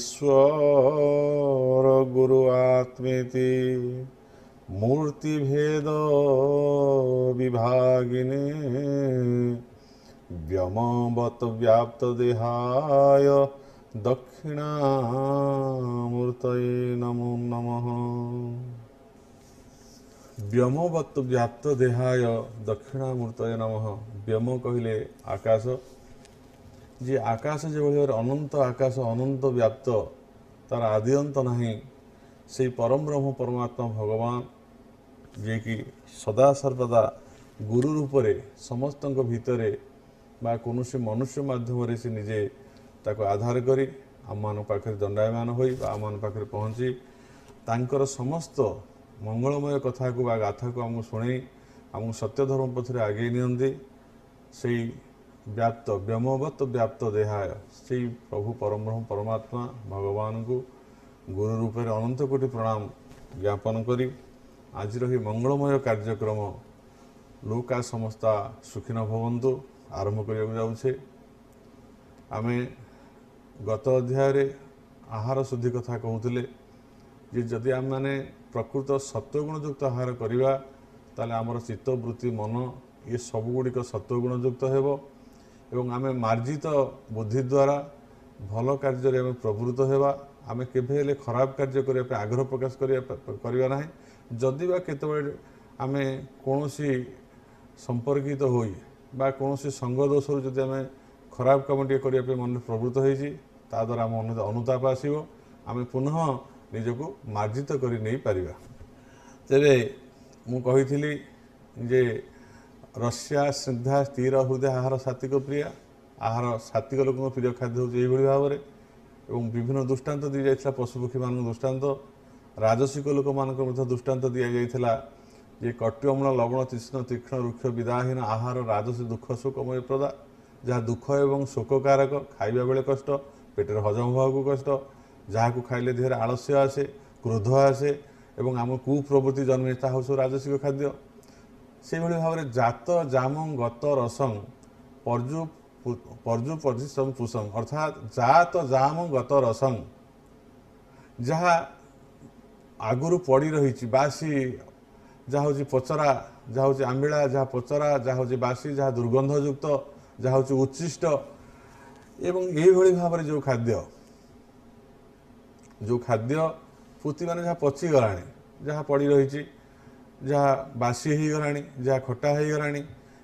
ईश्वर गुरु आत्मेति भेद विभागिने व्यमवत दक्षिणा दक्षिणामूर्तये नमो नमः व्याप्त देहाय दक्षिणा ଦକ୍ଷିଣାମୂର୍ତ୍ତୟ नमः व्यम कहिले आकाश ଯେ ଆକାଶ ଯେଭଳି ଭାବରେ ଅନନ୍ତ ଆକାଶ ଅନନ୍ତ ବ୍ୟାପ୍ତ ତା'ର ଆଦିଅନ୍ତ ନାହିଁ ସେଇ ପରମବ୍ରହ୍ମ ପରମାତ୍ମା ଭଗବାନ ଯିଏକି ସଦାସର୍ବଦା ଗୁରୁ ରୂପରେ ସମସ୍ତଙ୍କ ଭିତରେ ବା କୌଣସି ମନୁଷ୍ୟ ମାଧ୍ୟମରେ ସେ ନିଜେ ତାକୁ ଆଧାର କରି ଆମମାନଙ୍କ ପାଖରେ ଦଣ୍ଡାୟମାନ ହୋଇ ବା ଆମମାନଙ୍କ ପାଖରେ ପହଞ୍ଚି ତାଙ୍କର ସମସ୍ତ ମଙ୍ଗଳମୟ କଥାକୁ ବା ଗାଥାକୁ ଆମକୁ ଶୁଣେଇ ଆମକୁ ସତ୍ୟ ଧର୍ମ ପଥରେ ଆଗେଇ ନିଅନ୍ତି ସେଇ ବ୍ୟାପ୍ତ ବ୍ୟମବତ୍ତ ବ୍ୟାପ୍ତ ଦେହାୟ ସେଇ ପ୍ରଭୁ ପରମ୍ରହ୍ମ ପରମାତ୍ମା ଭଗବାନଙ୍କୁ ଗୁରୁ ରୂପରେ ଅନନ୍ତ କୋଟି ପ୍ରଣାମ ଜ୍ଞାପନ କରି ଆଜିର ଏହି ମଙ୍ଗଳମୟ କାର୍ଯ୍ୟକ୍ରମ ଲୋକା ସମସ୍ତା ସୁଖୀନ ଭବନ୍ତୁ ଆରମ୍ଭ କରିବାକୁ ଯାଉଛେ ଆମେ ଗତ ଅଧ୍ୟାୟରେ ଆହାର ଶୁଦ୍ଧି କଥା କହୁଥିଲେ ଯେ ଯଦି ଆମେମାନେ ପ୍ରକୃତ ସତ୍ୟଗୁଣଯୁକ୍ତ ଆହାର କରିବା ତାହେଲେ ଆମର ଚିତ୍ତବୃତ୍ତି ମନ ଏ ସବୁଗୁଡ଼ିକ ସତ୍ୟଗୁଣଯୁକ୍ତ ହେବ এবং ଆମେ ମାର୍ଜିତ ବୁଦ୍ଧି ଦ୍ୱାରା ଭଲ କାର୍ଯ୍ୟରେ ଆମେ ପ୍ରବୃତ୍ତ ହେବା ଆମେ କେବେ ହେଲେ ଖରାପ କାର୍ଯ୍ୟ କରିବା ପାଇଁ ଆଗ୍ରହ ପ୍ରକାଶ କରିବା କରିବା ନାହିଁ ଯଦି ବା କେତେବେଳେ ଆମେ କୌଣସି ସମ୍ପର୍କିତ ହୋଇ ବା କୌଣସି ସଙ୍ଗ ଦୋଷରୁ ଯଦି ଆମେ ଖରାପ କାମ ଟିକେ କରିବା ପାଇଁ ମନରେ ପ୍ରବୃତ୍ତ ହେଇଛି ତାଦ୍ୱାରା ଆମ ଅନୁତାପ ଆସିବ ଆମେ ପୁନଃ ନିଜକୁ ମାର୍ଜିତ କରି ନେଇପାରିବା ତେବେ ମୁଁ କହିଥିଲି ଯେ ରଷିଆ ସିନ୍ଧା ସ୍ଥିର ହୃଦୟ ଆହାର ସାତ୍ତ୍ୱିକ ପ୍ରିୟା ଆହାର ସାତ୍ତ୍ୱିକ ଲୋକଙ୍କ ପ୍ରିୟ ଖାଦ୍ୟ ହେଉଛି ଏହିଭଳି ଭାବରେ ଏବଂ ବିଭିନ୍ନ ଦୃଷ୍ଟାନ୍ତ ଦିଆଯାଇଥିଲା ପଶୁପକ୍ଷୀମାନଙ୍କ ଦୃଷ୍ଟାନ୍ତ ରାଜସିକ ଲୋକମାନଙ୍କ ମଧ୍ୟ ଦୃଷ୍ଟାନ୍ତ ଦିଆଯାଇଥିଲା ଯେ କଟ୍ୟମଳ ଲବଣ ତୀକ୍ଷ୍ଣ ତୀକ୍ଷ୍ଣ ରୁକ୍ଷ ବିଦାହୀନ ଆହାର ରାଜସୀ ଦୁଃଖ ଶୋକମୟ ପ୍ରଦା ଯାହା ଦୁଃଖ ଏବଂ ଶୋକକାରକ ଖାଇବା ବେଳେ କଷ୍ଟ ପେଟରେ ହଜମ ହେବାକୁ କଷ୍ଟ ଯାହାକୁ ଖାଇଲେ ଦେହରେ ଆଳସ୍ୟ ଆସେ କ୍ରୋଧ ଆସେ ଏବଂ ଆମ କୁପ୍ରବୃତ୍ତି ଜନ୍ମେ ତାହା ହେଉଛି ରାଜସିକ ଖାଦ୍ୟ ସେହିଭଳି ଭାବରେ ଜାତ ଜାମ ଗତ ରସଂ ପର୍ଯ୍ୟୁ ପର୍ଯ୍ୟୁ ପ୍ରତିଷ୍ଠମ ପୁଷମ ଅର୍ଥାତ୍ ଜାତ ଜାମ ଗତ ରସମ ଯାହା ଆଗରୁ ପଡ଼ି ରହିଛି ବାସି ଯାହା ହେଉଛି ପଚରା ଯାହା ହେଉଛି ଆମ୍ବିଳା ଯାହା ପଚରା ଯାହା ହେଉଛି ବାସି ଯାହା ଦୁର୍ଗନ୍ଧଯୁକ୍ତ ଯାହା ହେଉଛି ଉଚ୍ଛିଷ୍ଟ ଏବଂ ଏହିଭଳି ଭାବରେ ଯେଉଁ ଖାଦ୍ୟ ଯେଉଁ ଖାଦ୍ୟ ପୁତିମାନେ ଯାହା ପଚିଗଲାଣି ଯାହା ପଡ଼ି ରହିଛି ଯାହା ବାସି ହୋଇଗଲାଣି ଯାହା ଖଟା ହେଇଗଲାଣି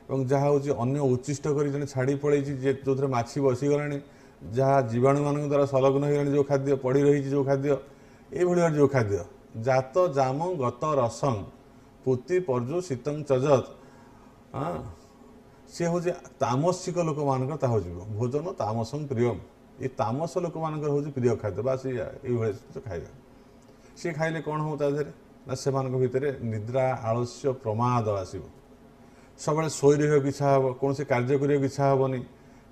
ଏବଂ ଯାହା ହେଉଛି ଅନ୍ୟ ଉଚ୍ଚିଷ୍ଟ କରି ଜଣେ ଛାଡ଼ି ପଳେଇଛି ଯେ ଯେଉଁଥିରେ ମାଛି ବସିଗଲାଣି ଯାହା ଜୀବାଣୁମାନଙ୍କ ଦ୍ୱାରା ସଂଲଗ୍ନ ହେଇଗଲାଣି ଯେଉଁ ଖାଦ୍ୟ ପଡ଼ି ରହିଛି ଯେଉଁ ଖାଦ୍ୟ ଏଇଭଳି ଭାବରେ ଯେଉଁ ଖାଦ୍ୟ ଜାତ ଜାମ ଗତ ରସମ ପୁତି ପର୍ଜୁ ଶୀତଂ ଚଜତ ସିଏ ହେଉଛି ତାମସିକ ଲୋକମାନଙ୍କର ତାହା ଯିବ ଭୋଜନ ତାମସଂ ପ୍ରିୟମ ଏ ତାମସ ଲୋକମାନଙ୍କର ହେଉଛି ପ୍ରିୟ ଖାଦ୍ୟ ବା ସେ ଏଇଭଳିଆ ଖାଇବା ସିଏ ଖାଇଲେ କ'ଣ ହେଉ ତା ଦେହରେ ସେମାନଙ୍କ ଭିତରେ ନିଦ୍ରା ଆଳସ୍ୟ ପ୍ରମାଦ ଆସିବ ସବୁବେଳେ ଶୋଇ ରହିବାକୁ ଇଚ୍ଛା ହେବ କୌଣସି କାର୍ଯ୍ୟ କରିବାକୁ ଇଚ୍ଛା ହେବନି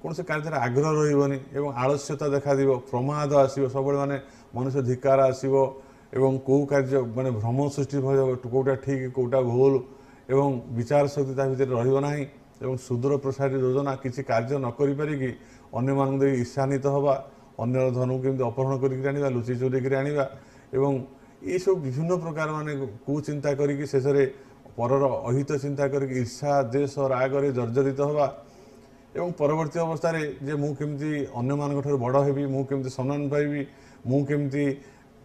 କୌଣସି କାର୍ଯ୍ୟରେ ଆଗ୍ରହ ରହିବନି ଏବଂ ଆଳସ୍ୟତା ଦେଖାଯିବ ପ୍ରମାଦ ଆସିବ ସବୁବେଳେ ମାନେ ମନୁଷ୍ୟ ଧିକାର ଆସିବ ଏବଂ କେଉଁ କାର୍ଯ୍ୟ ମାନେ ଭ୍ରମ ସୃଷ୍ଟି ହେବ କେଉଁଟା ଠିକ୍ କେଉଁଟା ଭୁଲ ଏବଂ ବିଚାର ଶକ୍ତି ତା ଭିତରେ ରହିବ ନାହିଁ ଏବଂ ସୁଦୂର ପ୍ରସାରୀ ଯୋଜନା କିଛି କାର୍ଯ୍ୟ ନ କରିପାରିକି ଅନ୍ୟମାନଙ୍କୁ ଦେଖି ଈର୍ଷାନ୍ୱିତ ହେବା ଅନ୍ୟର ଧନକୁ କେମିତି ଅପହରଣ କରିକି ଆଣିବା ଲୁଚି ଚୋରିକରି ଆଣିବା ଏବଂ ଏସବୁ ବିଭିନ୍ନ ପ୍ରକାର ମାନେ କୁଚିନ୍ତା କରିକି ଶେଷରେ ପରର ଅହିତ ଚିନ୍ତା କରିକି ଈର୍ଷା ଦ୍ୱେଷ ରାଗରେ ଜର୍ଜରିତ ହେବା ଏବଂ ପରବର୍ତ୍ତୀ ଅବସ୍ଥାରେ ଯେ ମୁଁ କେମିତି ଅନ୍ୟମାନଙ୍କଠାରୁ ବଡ଼ ହେବି ମୁଁ କେମିତି ସମ୍ମାନ ପାଇବି ମୁଁ କେମିତି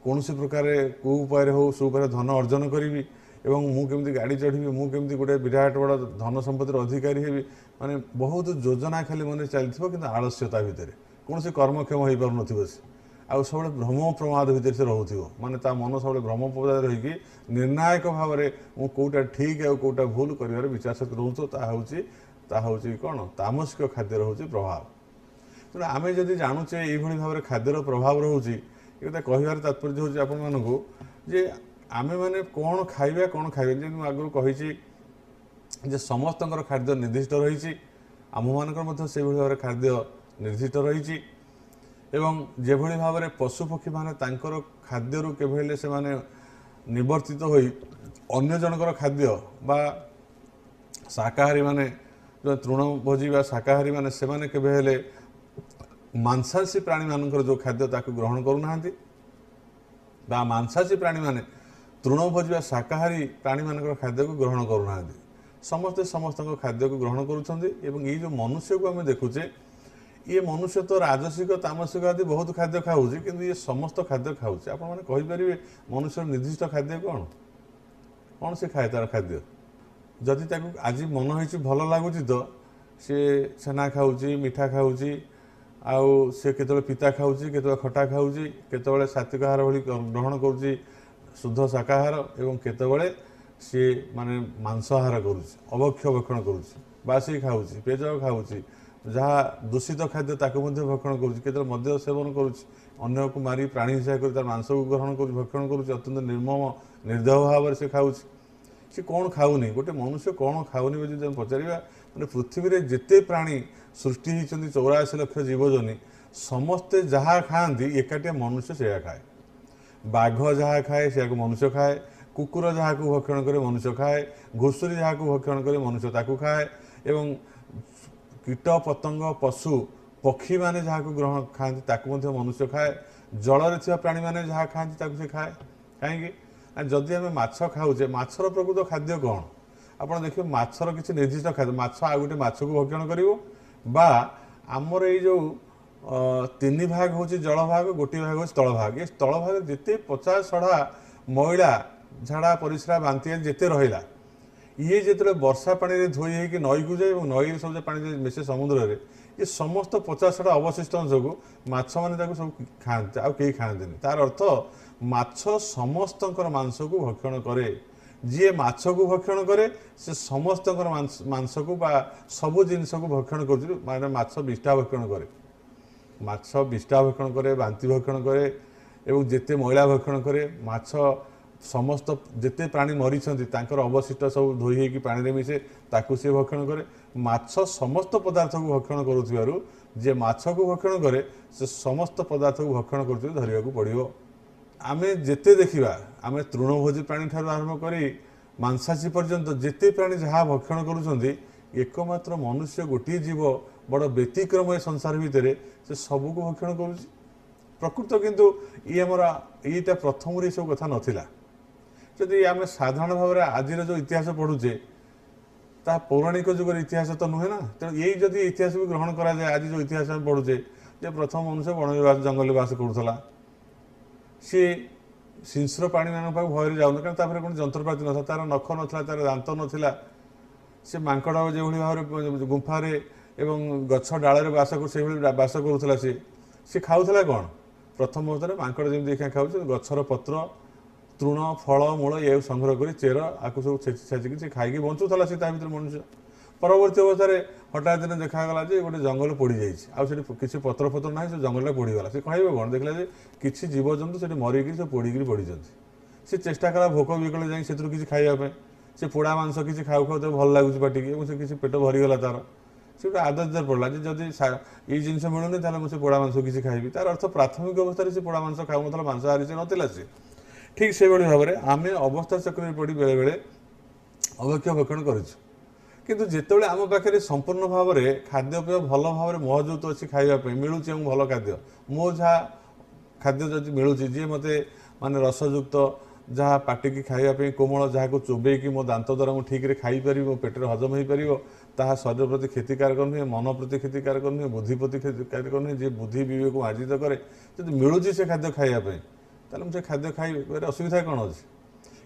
କୌଣସି ପ୍ରକାରେ କେଉଁ ଉପାୟରେ ହେଉ ସେ ଉପାୟରେ ଧନ ଅର୍ଜନ କରିବି ଏବଂ ମୁଁ କେମିତି ଗାଡ଼ି ଚଢ଼ିବି ମୁଁ କେମିତି ଗୋଟେ ବିରାଟ ବଡ଼ ଧନ ସମ୍ପତ୍ତିର ଅଧିକାରୀ ହେବି ମାନେ ବହୁତ ଯୋଜନା ଖାଲି ମନେ ଚାଲିଥିବ କିନ୍ତୁ ଆଳସ୍ୟତା ଭିତରେ କୌଣସି କର୍ମକ୍ଷମ ହୋଇପାରୁନଥିବ ସେ ଆଉ ସବୁବେଳେ ଭ୍ରମ ପ୍ରମାଦ ଭିତରେ ସେ ରହୁଥିବ ମାନେ ତା ମନ ସବୁବେଳେ ଭ୍ରମ ପ୍ରମାଦ ରହିକି ନିର୍ଣ୍ଣାୟକ ଭାବରେ ମୁଁ କେଉଁଟା ଠିକ୍ ଆଉ କେଉଁଟା ଭୁଲ କରିବାର ବିଚାର ସହିତ ରହୁଥିବ ତାହା ହେଉଛି ତାହା ହେଉଛି କ'ଣ ତାମସିକ ଖାଦ୍ୟର ହେଉଛି ପ୍ରଭାବ ତେଣୁ ଆମେ ଯଦି ଜାଣୁଛେ ଏଇଭଳି ଭାବରେ ଖାଦ୍ୟର ପ୍ରଭାବ ରହୁଛି ଏ କଥା କହିବାର ତାତ୍ପର୍ଯ୍ୟ ହେଉଛି ଆପଣମାନଙ୍କୁ ଯେ ଆମେମାନେ କ'ଣ ଖାଇବା କ'ଣ ଖାଇବା ଯେମିତି ମୁଁ ଆଗରୁ କହିଛି ଯେ ସମସ୍ତଙ୍କର ଖାଦ୍ୟ ନିର୍ଦ୍ଦିଷ୍ଟ ରହିଛି ଆମମାନଙ୍କର ମଧ୍ୟ ସେଇଭଳି ଭାବରେ ଖାଦ୍ୟ ନିର୍ଦ୍ଦିଷ୍ଟ ରହିଛି ଏବଂ ଯେଭଳି ଭାବରେ ପଶୁପକ୍ଷୀମାନେ ତାଙ୍କର ଖାଦ୍ୟରୁ କେବେ ହେଲେ ସେମାନେ ନିବର୍ତ୍ତିତ ହୋଇ ଅନ୍ୟ ଜଣଙ୍କର ଖାଦ୍ୟ ବା ଶାକାହାରୀମାନେ ତୃଣଭୋଜି ବା ଶାକାହାରୀମାନେ ସେମାନେ କେବେ ହେଲେ ମାଂସାଶୀ ପ୍ରାଣୀମାନଙ୍କର ଯେଉଁ ଖାଦ୍ୟ ତାକୁ ଗ୍ରହଣ କରୁନାହାନ୍ତି ବା ମାଂସାଶୀ ପ୍ରାଣୀମାନେ ତୃଣଭୋଜି ବା ଶାକାହାରୀ ପ୍ରାଣୀମାନଙ୍କର ଖାଦ୍ୟକୁ ଗ୍ରହଣ କରୁନାହାନ୍ତି ସମସ୍ତେ ସମସ୍ତଙ୍କ ଖାଦ୍ୟକୁ ଗ୍ରହଣ କରୁଛନ୍ତି ଏବଂ ଏଇ ଯେଉଁ ମନୁଷ୍ୟକୁ ଆମେ ଦେଖୁଛେ ଇଏ ମନୁଷ୍ୟ ତ ରାଜସିକ ତାମସିକ ଆଦି ବହୁତ ଖାଦ୍ୟ ଖାଉଛି କିନ୍ତୁ ଇଏ ସମସ୍ତ ଖାଦ୍ୟ ଖାଉଛି ଆପଣମାନେ କହିପାରିବେ ମନୁଷ୍ୟର ନିର୍ଦ୍ଦିଷ୍ଟ ଖାଦ୍ୟ କ'ଣ କ'ଣ ସେ ଖାଏ ତା'ର ଖାଦ୍ୟ ଯଦି ତାକୁ ଆଜି ମନ ହେଇଛି ଭଲ ଲାଗୁଛି ତ ସିଏ ଛେନା ଖାଉଛି ମିଠା ଖାଉଛି ଆଉ ସେ କେତେବେଳେ ପିତା ଖାଉଛି କେତେବେଳେ ଖଟା ଖାଉଛି କେତେବେଳେ ସାତ୍ୱିକ ଆହାର ଭଳି ଗ୍ରହଣ କରୁଛି ଶୁଦ୍ଧ ଶାକାହାର ଏବଂ କେତେବେଳେ ସିଏ ମାନେ ମାଂସ କରୁଛି ଅବକ୍ଷ ବକ୍ଷଣ କରୁଛି ବାସି ଖାଉଛି ପେଜ ଖାଉଛି ଯାହା ଦୂଷିତ ଖାଦ୍ୟ ତାକୁ ମଧ୍ୟ ଭକ୍ଷଣ କରୁଛି କେତେବେଳେ ମଦ୍ୟ ସେବନ କରୁଛି ଅନ୍ୟକୁ ମାରି ପ୍ରାଣୀ ହିଂସା କରି ତାର ମାଂସକୁ ଗ୍ରହଣ କରୁଛି ଭକ୍ଷଣ କରୁଛି ଅତ୍ୟନ୍ତ ନିର୍ମମ ନିର୍ଦ୍ଦୟ ଭାବରେ ସେ ଖାଉଛି ସେ କ'ଣ ଖାଉନି ଗୋଟେ ମନୁଷ୍ୟ କ'ଣ ଖାଉନି ବୋଲି ଯଦି ଆମେ ପଚାରିବା ମାନେ ପୃଥିବୀରେ ଯେତେ ପ୍ରାଣୀ ସୃଷ୍ଟି ହୋଇଛନ୍ତି ଚଉରାଅଶୀ ଲକ୍ଷ ଜୀବଜନୀ ସମସ୍ତେ ଯାହା ଖାଆନ୍ତି ଏକାଟିଆ ମନୁଷ୍ୟ ସେଇଆ ଖାଏ ବାଘ ଯାହା ଖାଏ ସେଇଆକୁ ମନୁଷ୍ୟ ଖାଏ କୁକୁର ଯାହାକୁ ଭକ୍ଷଣ କରେ ମନୁଷ୍ୟ ଖାଏ ଘୁଷୁରୀ ଯାହାକୁ ଭକ୍ଷଣ କରେ ମନୁଷ୍ୟ ତାକୁ ଖାଏ ଏବଂ কীট পতঙ্গ পশু ପକ୍ଷୀମାନେ ଯାହାକୁ ଗ୍ରହଣ ଖାଆନ୍ତି ତାକୁ ମଧ୍ୟ ମନୁଷ୍ୟ ଖାଏ ଜଳରେ ଥିବା ପ୍ରାଣୀମାନେ ଯାହା ଖାଆନ୍ତି ତାକୁ ସେ ଖାଏ କାହିଁକି ଯଦି ଆମେ ମାଛ ଖାଉଛେ ମାଛର ପ୍ରକୃତ ଖାଦ୍ୟ କ'ଣ ଆପଣ ଦେଖିବେ ମାଛର କିଛି ନିର୍ଦ୍ଦିଷ୍ଟ ଖାଦ୍ୟ ମାଛ ଆଉ ଗୋଟେ ମାଛକୁ ଭକ୍ଷଣ କରିବ ବା ଆମର ଏଇ ଯେଉଁ ତିନି ଭାଗ ହେଉଛି ଜଳଭାଗ ଗୋଟିଏ ଭାଗ ହେଉଛି ସ୍ଥଳଭାଗ ଏ ସ୍ଥଳଭାଗ ଯେତେ ପଚା ସଢ଼ା ମଇଳା ଝାଡ଼ା ପରିସ୍ରା ବାନ୍ତି ଯେତେ ରହିଲା ଇଏ ଯେତେବେଳେ ବର୍ଷା ପାଣିରେ ଧୋଇ ହେଇକି ନଈକୁ ଯାଏ ଏବଂ ନଈରେ ସବୁ ପାଣି ମିଶେ ସମୁଦ୍ରରେ ଏ ସମସ୍ତ ପଚାଶଟା ଅବଶିଷ୍ଟ ଅଂଶକୁ ମାଛମାନେ ତାକୁ ସବୁ ଖାଆନ୍ତି ଆଉ କେହି ଖାଆନ୍ତିନି ତାର ଅର୍ଥ ମାଛ ସମସ୍ତଙ୍କର ମାଂସକୁ ଭକ୍ଷଣ କରେ ଯିଏ ମାଛକୁ ଭକ୍ଷଣ କରେ ସେ ସମସ୍ତଙ୍କର ମାଂସକୁ ବା ସବୁ ଜିନିଷକୁ ଭକ୍ଷଣ କରୁଛି ମାନେ ମାଛ ବିଷ୍ଠା ଭକ୍ଷଣ କରେ ମାଛ ବିଷ୍ଠା ଭକ୍ଷଣ କରେ ବାନ୍ତି ଭକ୍ଷଣ କରେ ଏବଂ ଯେତେ ମଇଳା ଭକ୍ଷଣ କରେ ମାଛ ସମସ୍ତ ଯେତେ ପ୍ରାଣୀ ମରିଛନ୍ତି ତାଙ୍କର ଅବଶିଷ୍ଟ ସବୁ ଧୋଇ ହେଇକି ପାଣିରେ ମିଶେ ତାକୁ ସିଏ ଭକ୍ଷଣ କରେ ମାଛ ସମସ୍ତ ପଦାର୍ଥକୁ ଭକ୍ଷଣ କରୁଥିବାରୁ ଯିଏ ମାଛକୁ ଭକ୍ଷଣ କରେ ସେ ସମସ୍ତ ପଦାର୍ଥକୁ ଭକ୍ଷଣ କରୁଥିବା ଧରିବାକୁ ପଡ଼ିବ ଆମେ ଯେତେ ଦେଖିବା ଆମେ ତୃଣଭୋଜୀ ପ୍ରାଣୀଠାରୁ ଆରମ୍ଭ କରି ମାଂସାଶୀ ପର୍ଯ୍ୟନ୍ତ ଯେତେ ପ୍ରାଣୀ ଯାହା ଭକ୍ଷଣ କରୁଛନ୍ତି ଏକମାତ୍ର ମନୁଷ୍ୟ ଗୋଟିଏ ଜୀବ ବଡ଼ ବ୍ୟତିକ୍ରମ ଏ ସଂସାର ଭିତରେ ସେ ସବୁକୁ ଭକ୍ଷଣ କରୁଛି ପ୍ରକୃତ କିନ୍ତୁ ଇଏ ଆମର ଇଏଟା ପ୍ରଥମରୁ ଏସବୁ କଥା ନଥିଲା ଯଦି ଆମେ ସାଧାରଣ ଭାବରେ ଆଜିର ଯେଉଁ ଇତିହାସ ପଢ଼ୁଛେ ତାହା ପୌରାଣିକ ଯୁଗର ଇତିହାସ ତ ନୁହେଁ ନା ତେଣୁ ଏଇ ଯଦି ଇତିହାସ ବି ଗ୍ରହଣ କରାଯାଏ ଆଜି ଯେଉଁ ଇତିହାସ ଆମେ ପଢ଼ୁଛେ ଯେ ପ୍ରଥମ ମନୁଷ୍ୟ ବଣବିବାସ ଜଙ୍ଗଲରେ ବାସ କରୁଥିଲା ସିଏ ଶିଂସ୍ର ପାଣିମାନଙ୍କ ପାଖକୁ ଭୟରେ ଯାଉନି କାରଣ ତାପରେ କ'ଣ ଯନ୍ତ୍ରପାତି ନଥିଲା ତା'ର ନଖ ନଥିଲା ତା'ର ଦାନ୍ତ ନଥିଲା ସେ ମାଙ୍କଡ଼ ଯେଉଁଭଳି ଭାବରେ ଗୁମ୍ଫାରେ ଏବଂ ଗଛ ଡାଳରେ ବାସ କରୁ ସେଇଭଳି ବାସ କରୁଥିଲା ସିଏ ସିଏ ଖାଉଥିଲା କ'ଣ ପ୍ରଥମ ଥରେ ମାଙ୍କଡ଼ ଯେମିତି ଦେଖିବା ଖାଉଛି ଗଛର ପତ୍ର ତୃଣ ଫଳ ମୂଳ ଏହାକୁ ସଂଗ୍ରହ କରି ଚେର ଆକୁ ସବୁ ଛେଚି ଛାଚିକି ସେ ଖାଇକି ବଞ୍ଚୁଥିଲା ସେ ତା ଭିତରେ ମନୁଷ୍ୟ ପରବର୍ତ୍ତୀ ଅବସ୍ଥାରେ ହଠାତ୍ ଦିନେ ଦେଖାଗଲା ଯେ ଗୋଟେ ଜଙ୍ଗଲ ପୋଡ଼ିଯାଇଛି ଆଉ ସେଠି କିଛି ପତ୍ର ଫତ୍ର ନାହିଁ ସେ ଜଙ୍ଗଲଟା ପୋଡ଼ିଗଲା ସେ କହିବେ କ'ଣ ଦେଖିଲା ଯେ କିଛି ଜୀବଜନ୍ତୁ ସେଠି ମରିକି ସେ ପୋଡ଼ିକିରି ପଡ଼ିଛନ୍ତି ସେ ଚେଷ୍ଟା କଲା ଭୋକ ବିକଳ ଯାଇ ସେଥିରୁ କିଛି ଖାଇବା ପାଇଁ ସେ ପୋଡ଼ା ମାଂସ କିଛି ଖାଉ ଖାଉ ତାକୁ ଭଲ ଲାଗୁଛି ପାଟିକି ଏବଂ ସେ କିଛି ପେଟ ଭରିଗଲା ତା'ର ସେ ଗୋଟେ ଆଦତରେ ପଡ଼ିଲା ଯେ ଯଦି ଏଇ ଜିନିଷ ମିଳୁନି ତାହେଲେ ମୁଁ ସେ ପୋଡ଼ା ମାଂସ କିଛି ଖାଇବି ତାର ଅର୍ଥ ପ୍ରାଥମିକ ଅବସ୍ଥାରେ ସେ ପୋଡ଼ା ମାଂସ ଖାଉନଥିଲା ମାଂସ ହାରି ସେ ନଥିଲା ସେ ঠিক ସେଭଳି ଭାବରେ ଆମେ ଅବସ୍ଥା ଚକ୍ରରେ ପଡ଼ି ବେଳେବେଳେ ଅବକ୍ଷୟଭକ୍ଷଣ କରିଛୁ କିନ୍ତୁ ଯେତେବେଳେ ଆମ ପାଖରେ ସମ୍ପୂର୍ଣ୍ଣ ଭାବରେ ଖାଦ୍ୟପେୟ ଭଲ ଭାବରେ ମହଜୁଦ ଅଛି ଖାଇବା ପାଇଁ ମିଳୁଛି ଆମକୁ ଭଲ ଖାଦ୍ୟ ମୋ ଯାହା ଖାଦ୍ୟ ଯଦି ମିଳୁଛି ଯିଏ ମୋତେ ମାନେ ରସଯୁକ୍ତ ଯାହା ପାଟିକି ଖାଇବା ପାଇଁ କୋମଳ ଯାହାକୁ ଚୋବେଇକି ମୋ ଦାନ୍ତ ଦ୍ୱାରା ମୁଁ ଠିକ୍ରେ ଖାଇପାରିବି ମୋ ପେଟରେ ହଜମ ହୋଇପାରିବ ତାହା ଶରୀର ପ୍ରତି କ୍ଷତିକାରକ ନୁହେଁ ମନ ପ୍ରତି କ୍ଷତିକାରକ ନୁହେଁ ବୁଦ୍ଧି ପ୍ରତି କ୍ଷତିକାରକ ନୁହେଁ ଯିଏ ବୁଦ୍ଧି ବିବେକକୁ ଆର୍ଜିତ କରେ ଯଦି ମିଳୁଛି ସେ ଖାଦ୍ୟ ଖାଇବା ପାଇଁ ତାହେଲେ ମୁଁ ସେ ଖାଦ୍ୟ ଖାଇବାରେ ଅସୁବିଧା କ'ଣ ଅଛି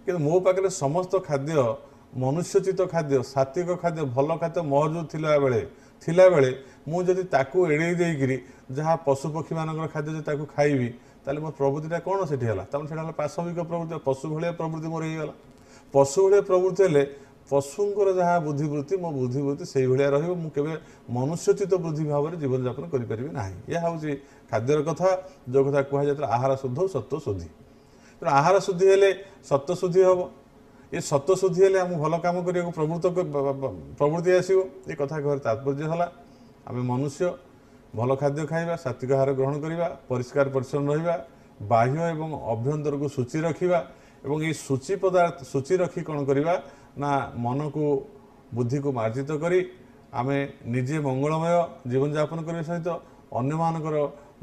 କିନ୍ତୁ ମୋ ପାଖରେ ସମସ୍ତ ଖାଦ୍ୟ ମନୁଷ୍ୟଚିତ ଖାଦ୍ୟ ସାତ୍ୱିକ ଖାଦ୍ୟ ଭଲ ଖାଦ୍ୟ ମହଜୁଦ ଥିଲାବେଳେ ଥିଲାବେଳେ ମୁଁ ଯଦି ତାକୁ ଏଡ଼େଇ ଦେଇକରି ଯାହା ପଶୁପକ୍ଷୀମାନଙ୍କର ଖାଦ୍ୟ ଯଦି ତାକୁ ଖାଇବି ତାହେଲେ ମୋର ପ୍ରବୃତ୍ତିଟା କ'ଣ ସେଠି ହେଲା ତାହେଲେ ସେଇଟା ହେଲା ପାଶବିକ ପ୍ରବୃତ୍ତି ପଶୁ ଭଳିଆ ପ୍ରବୃତ୍ତି ମୋର ହେଇଗଲା ପଶୁ ଭଳିଆ ପ୍ରବୃତ୍ତି ହେଲେ ପଶୁଙ୍କର ଯାହା ବୁଦ୍ଧିବୃତ୍ତି ମୋ ବୁଦ୍ଧିବୃତ୍ତି ସେଇଭଳିଆ ରହିବ ମୁଁ କେବେ ମନୁଷ୍ୟଚିତ ବୃଦ୍ଧି ଭାବରେ ଜୀବନଯାପନ କରିପାରିବି ନାହିଁ ଏହା ହେଉଛି ଖାଦ୍ୟର କଥା ଯେଉଁ କଥା କୁହାଯାଇଥିଲା ଆହାର ଶୁଦ୍ଧ ଓ ସତ୍ୱ ଶୁଦ୍ଧି ତେଣୁ ଆହାର ଶୁଦ୍ଧି ହେଲେ ସତ୍ୱ ଶୁଦ୍ଧି ହେବ ଏ ସତ୍ୱ ଶୁଦ୍ଧି ହେଲେ ଆମକୁ ଭଲ କାମ କରିବାକୁ ପ୍ରବୃତ୍ତ ପ୍ରବୃତ୍ତି ଆସିବ ଏ କଥା ଘରେ ତାତ୍ପର୍ଯ୍ୟ ହେଲା ଆମେ ମନୁଷ୍ୟ ଭଲ ଖାଦ୍ୟ ଖାଇବା ସାତ୍ୱିକ ଆହାର ଗ୍ରହଣ କରିବା ପରିଷ୍କାର ପରିଚ୍ଛନ୍ନ ରହିବା ବାହ୍ୟ ଏବଂ ଅଭ୍ୟନ୍ତରକୁ ଶୁଚି ରଖିବା ଏବଂ ଏ ଶୁଚି ପଦାର୍ଥ ଶୁଚି ରଖି କ'ଣ କରିବା ନା ମନକୁ ବୁଦ୍ଧିକୁ ମାର୍ଜିତ କରି ଆମେ ନିଜେ ମଙ୍ଗଳମୟ ଜୀବନଯାପନ କରିବା ସହିତ ଅନ୍ୟମାନଙ୍କର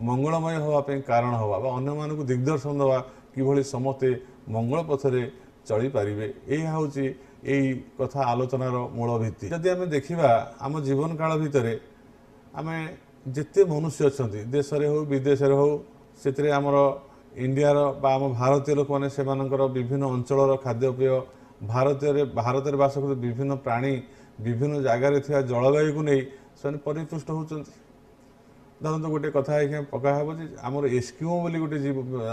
ମଙ୍ଗଳମୟ ହେବା ପାଇଁ କାରଣ ହେବା ବା ଅନ୍ୟମାନଙ୍କୁ ଦିଗ୍ଦର୍ଶନ ଦେବା କିଭଳି ସମସ୍ତେ ମଙ୍ଗଳ ପଥରେ ଚଳିପାରିବେ ଏହା ହେଉଛି ଏଇ କଥା ଆଲୋଚନାର ମୂଳ ଭିତ୍ତି ଯଦି ଆମେ ଦେଖିବା ଆମ ଜୀବନକାଳ ଭିତରେ ଆମେ ଯେତେ ମନୁଷ୍ୟ ଅଛନ୍ତି ଦେଶରେ ହେଉ ବିଦେଶରେ ହେଉ ସେଥିରେ ଆମର ଇଣ୍ଡିଆର ବା ଆମ ଭାରତୀୟ ଲୋକମାନେ ସେମାନଙ୍କର ବିଭିନ୍ନ ଅଞ୍ଚଳର ଖାଦ୍ୟପେୟ ଭାରତରେ ଭାରତରେ ବାସ କରୁଥିବା ବିଭିନ୍ନ ପ୍ରାଣୀ ବିଭିନ୍ନ ଜାଗାରେ ଥିବା ଜଳବାୟୁକୁ ନେଇ ସେମାନେ ପରିତୁଷ୍ଟ ହେଉଛନ୍ତି ଧରନ୍ତୁ ଗୋଟିଏ କଥା ଆଜ୍ଞା ପକା ହେବ ଯେ ଆମର ଏସ୍କିମୋ ବୋଲି ଗୋଟେ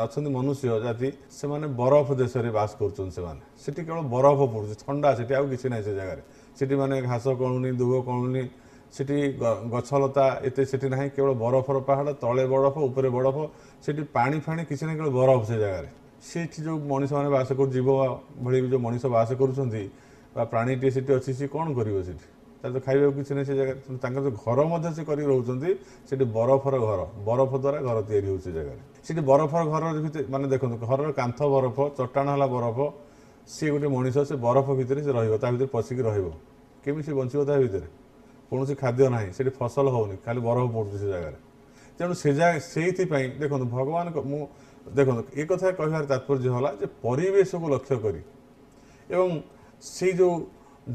ଅଛନ୍ତି ମନୁଷ୍ୟ ଜାତି ସେମାନେ ବରଫ ଦେଶରେ ବାସ କରୁଛନ୍ତି ସେମାନେ ସେଠି କେବଳ ବରଫ ପଡ଼ୁଛି ଥଣ୍ଡା ସେଠି ଆଉ କିଛି ନାହିଁ ସେ ଜାଗାରେ ସେଠି ମାନେ ଘାସ କଣୁନି ଦୁବ କଣୁନି ସେଠି ଗଛଲତା ଏତେ ସେଠି ନାହିଁ କେବଳ ବରଫର ପାହାଡ଼ ତଳେ ବରଫ ଉପରେ ବରଫ ସେଠି ପାଣି ଫାଣି କିଛି ନାହିଁ କେବଳ ବରଫ ସେ ଜାଗାରେ ସେଇଠି ଯେଉଁ ମଣିଷମାନେ ବାସ କରୁ ଜୀବ ଭଳି ଯେଉଁ ମଣିଷ ବାସ କରୁଛନ୍ତି ବା ପ୍ରାଣୀଟିଏ ସେଠି ଅଛି ସିଏ କ'ଣ କରିବ ସେଠି ତା'ର ତ ଖାଇବାକୁ କିଛି ନାହିଁ ସେ ଜାଗାରେ ତାଙ୍କର ଯେଉଁ ଘର ମଧ୍ୟ ସେ କରିକି ରହୁଛନ୍ତି ସେଠି ବରଫର ଘର ବରଫ ଦ୍ୱାରା ଘର ତିଆରି ହେଉଛି ସେ ଜାଗାରେ ସେଠି ବରଫର ଘର ଭିତରେ ମାନେ ଦେଖନ୍ତୁ ଘରର କାନ୍ଥ ବରଫ ଚଟାଣ ହେଲା ବରଫ ସିଏ ଗୋଟେ ମଣିଷ ସେ ବରଫ ଭିତରେ ସେ ରହିବ ତା ଭିତରେ ପଶିକି ରହିବ କେମିତି ସେ ବଞ୍ଚିବ ତା ଭିତରେ କୌଣସି ଖାଦ୍ୟ ନାହିଁ ସେଠି ଫସଲ ହେଉନି ଖାଲି ବରଫ ପଡ଼ୁଛି ସେ ଜାଗାରେ ତେଣୁ ସେ ଜାଗା ସେଇଥିପାଇଁ ଦେଖନ୍ତୁ ଭଗବାନଙ୍କ ମୁଁ ଦେଖନ୍ତୁ ଏ କଥା କହିବାର ତାତ୍ପର୍ଯ୍ୟ ହେଲା ଯେ ପରିବେଶକୁ ଲକ୍ଷ୍ୟ କରି ଏବଂ ସେଇ ଯେଉଁ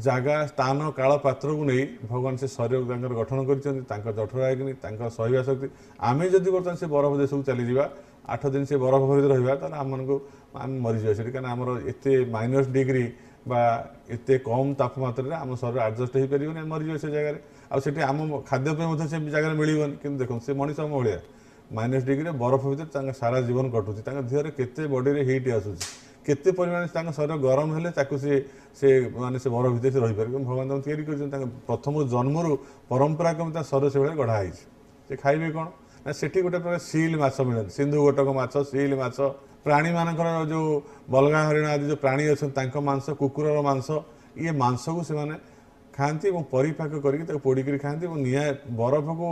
ଜାଗା ସ୍ଥାନ କାଳ ପାତ୍ରକୁ ନେଇ ଭଗବାନ ସେ ଶରୀରକୁ ତାଙ୍କର ଗଠନ କରିଛନ୍ତି ତାଙ୍କ ଜଠର ଅଗ୍ନି ତାଙ୍କର ସହିବା ଶକ୍ତି ଆମେ ଯଦି ବର୍ତ୍ତମାନ ସେ ବରଫ ଦେଶକୁ ଚାଲିଯିବା ଆଠ ଦିନ ସେ ବରଫ ଭରିତ ରହିବା ତାହେଲେ ଆମମାନଙ୍କୁ ଆମେ ମରିଯିବା ସେଠି କାରଣ ଆମର ଏତେ ମାଇନସ୍ ଡିଗ୍ରୀ বা এতে কম তাপমাত্রায় আমার শরীর আডজস্ট হয়ে পারি মরিযোগ সে জায়গায় আর সেটি আম খাদ্যপেয় সে জায়গায় মিলবনি কিন্তু দেখুন সে মানুষ আমার ভাইয়া ମାଇନସ୍ ଡିଗ୍ରୀରେ ବରଫ ଭିତରେ ତାଙ୍କ ସାରା ଜୀବନ କଟୁଛି ତାଙ୍କ ଦେହରେ କେତେ ବଡ଼ିରେ ହିଟ୍ ଆସୁଛି କେତେ ପରିମାଣରେ ତାଙ୍କ ଶରୀର ଗରମ ହେଲେ ତାକୁ ସେ ସେ ମାନେ ସେ ବରଫ ଭିତରେ ସେ ରହିପାରିବେ ଭଗବାନ ତାଙ୍କୁ ତିଆରି କରିଛନ୍ତି ତାଙ୍କ ପ୍ରଥମ ଜନ୍ମରୁ ପରମ୍ପରା କ୍ରମେ ତାଙ୍କ ଶରୀର ସେଭଳିଆ ଗଢ଼ା ହେଇଛି ସେ ଖାଇବେ କ'ଣ ନା ସେଠି ଗୋଟେ ପ୍ରକାର ସିଲ୍ ମାଛ ମିଳନ୍ତି ସିନ୍ଧୁ ଗୋଟକ ମାଛ ସିଲ୍ ମାଛ ପ୍ରାଣୀମାନଙ୍କର ଯେଉଁ ବଲଗା ହରିଣ ଆଦି ଯେଉଁ ପ୍ରାଣୀ ଅଛନ୍ତି ତାଙ୍କ ମାଂସ କୁକୁରର ମାଂସ ଇଏ ମାଂସକୁ ସେମାନେ ଖାଆନ୍ତି ଏବଂ ପରିପାକ କରିକି ତାକୁ ପୋଡ଼ିକରି ଖାଆନ୍ତି ଏବଂ ନିଆଁ ବରଫକୁ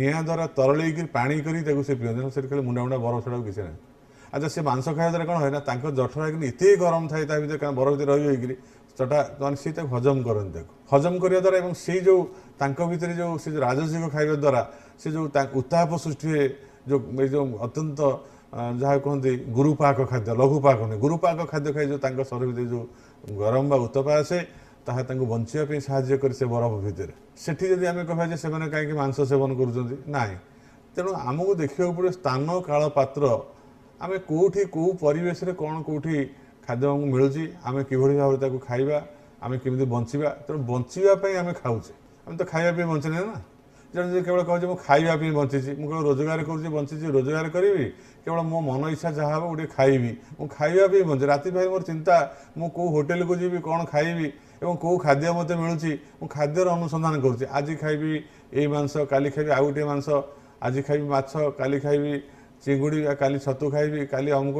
ନିଆଁ ଦ୍ୱାରା ତରଳେଇକରି ପାଣି କରି ତାକୁ ସେ ପିଅନ୍ତି ସେଠି ଖାଲି ମୁଣ୍ଡା ମୁଣ୍ଡା ବରଫ ଛଡ଼ାକୁ କିଛି ନାହିଁ ଆଚ୍ଛା ସେ ମାଂସ ଖାଇବା ଦ୍ୱାରା କ'ଣ ହୁଏ ନା ତାଙ୍କ ଜଠର ହେଇକି ଏତେ ଗରମ ଥାଏ ତା ଭିତରେ କାରଣ ବରଫ ଭିତରେ ରହି ହୋଇକରି ସେଟା ମାନେ ସେ ତାକୁ ହଜମ କରନ୍ତି ତାକୁ ହଜମ କରିବା ଦ୍ୱାରା ଏବଂ ସେଇ ଯେଉଁ ତାଙ୍କ ଭିତରେ ଯେଉଁ ସେ ଯେଉଁ ରାଜସିକ ଖାଇବା ଦ୍ୱାରା ସେ ଯେଉଁ ଉତ୍ତାପ ସୃଷ୍ଟି ହୁଏ ଯେଉଁ ଏଇ ଯେଉଁ ଅତ୍ୟନ୍ତ ଯାହା କୁହନ୍ତି ଗୁରୁପାକ ଖାଦ୍ୟ ଲଘୁପାକ ନୁହେଁ ଗୁରୁପାକ ଖାଦ୍ୟ ଖାଇ ଯେଉଁ ତାଙ୍କ ଶରୀର ଭିତରେ ଯେଉଁ ଗରମ ବା ଉତ୍ତପ ଆସେ ତାହା ତାଙ୍କୁ ବଞ୍ଚିବା ପାଇଁ ସାହାଯ୍ୟ କରି ସେ ବରଫ ଭିତରେ ସେଠି ଯଦି ଆମେ କହିବା ଯେ ସେମାନେ କାହିଁକି ମାଂସ ସେବନ କରୁଛନ୍ତି ନାହିଁ ତେଣୁ ଆମକୁ ଦେଖିବାକୁ ପଡ଼ିବ ସ୍ଥାନ କାଳ ପାତ୍ର ଆମେ କେଉଁଠି କେଉଁ ପରିବେଶରେ କ'ଣ କେଉଁଠି ଖାଦ୍ୟ ଆମକୁ ମିଳୁଛି ଆମେ କିଭଳି ଭାବରେ ତାକୁ ଖାଇବା ଆମେ କେମିତି ବଞ୍ଚିବା ତେଣୁ ବଞ୍ଚିବା ପାଇଁ ଆମେ ଖାଉଛେ ଆମେ ତ ଖାଇବା ପାଇଁ ବଞ୍ଚିଲେ ନା ତେଣୁ ଯଦି କେବଳ କହୁଛି ମୁଁ ଖାଇବା ପାଇଁ ବଞ୍ଚିଛି ମୁଁ କେବଳ ରୋଜଗାର କରୁଛି ବଞ୍ଚିଛି ରୋଜଗାର କରିବି କେବଳ ମୋ ମନ ଇଚ୍ଛା ଯାହା ହେବ ଗୋଟିଏ ଖାଇବି ମୁଁ ଖାଇବା ପାଇଁ ବଞ୍ଚେ ରାତି ଭାଇ ମୋର ଚିନ୍ତା ମୁଁ କେଉଁ ହୋଟେଲକୁ ଯିବି କ'ଣ ଖାଇବି ଏବଂ କେଉଁ ଖାଦ୍ୟ ମୋତେ ମିଳୁଛି ମୁଁ ଖାଦ୍ୟର ଅନୁସନ୍ଧାନ କରୁଛି ଆଜି ଖାଇବି ଏଇ ମାଂସ କାଲି ଖାଇବି ଆଉ ଗୋଟିଏ ମାଂସ ଆଜି ଖାଇବି ମାଛ କାଲି ଖାଇବି ଚିଙ୍ଗୁଡ଼ି କାଲି ଛତୁ ଖାଇବି କାଲି ଅମୁକ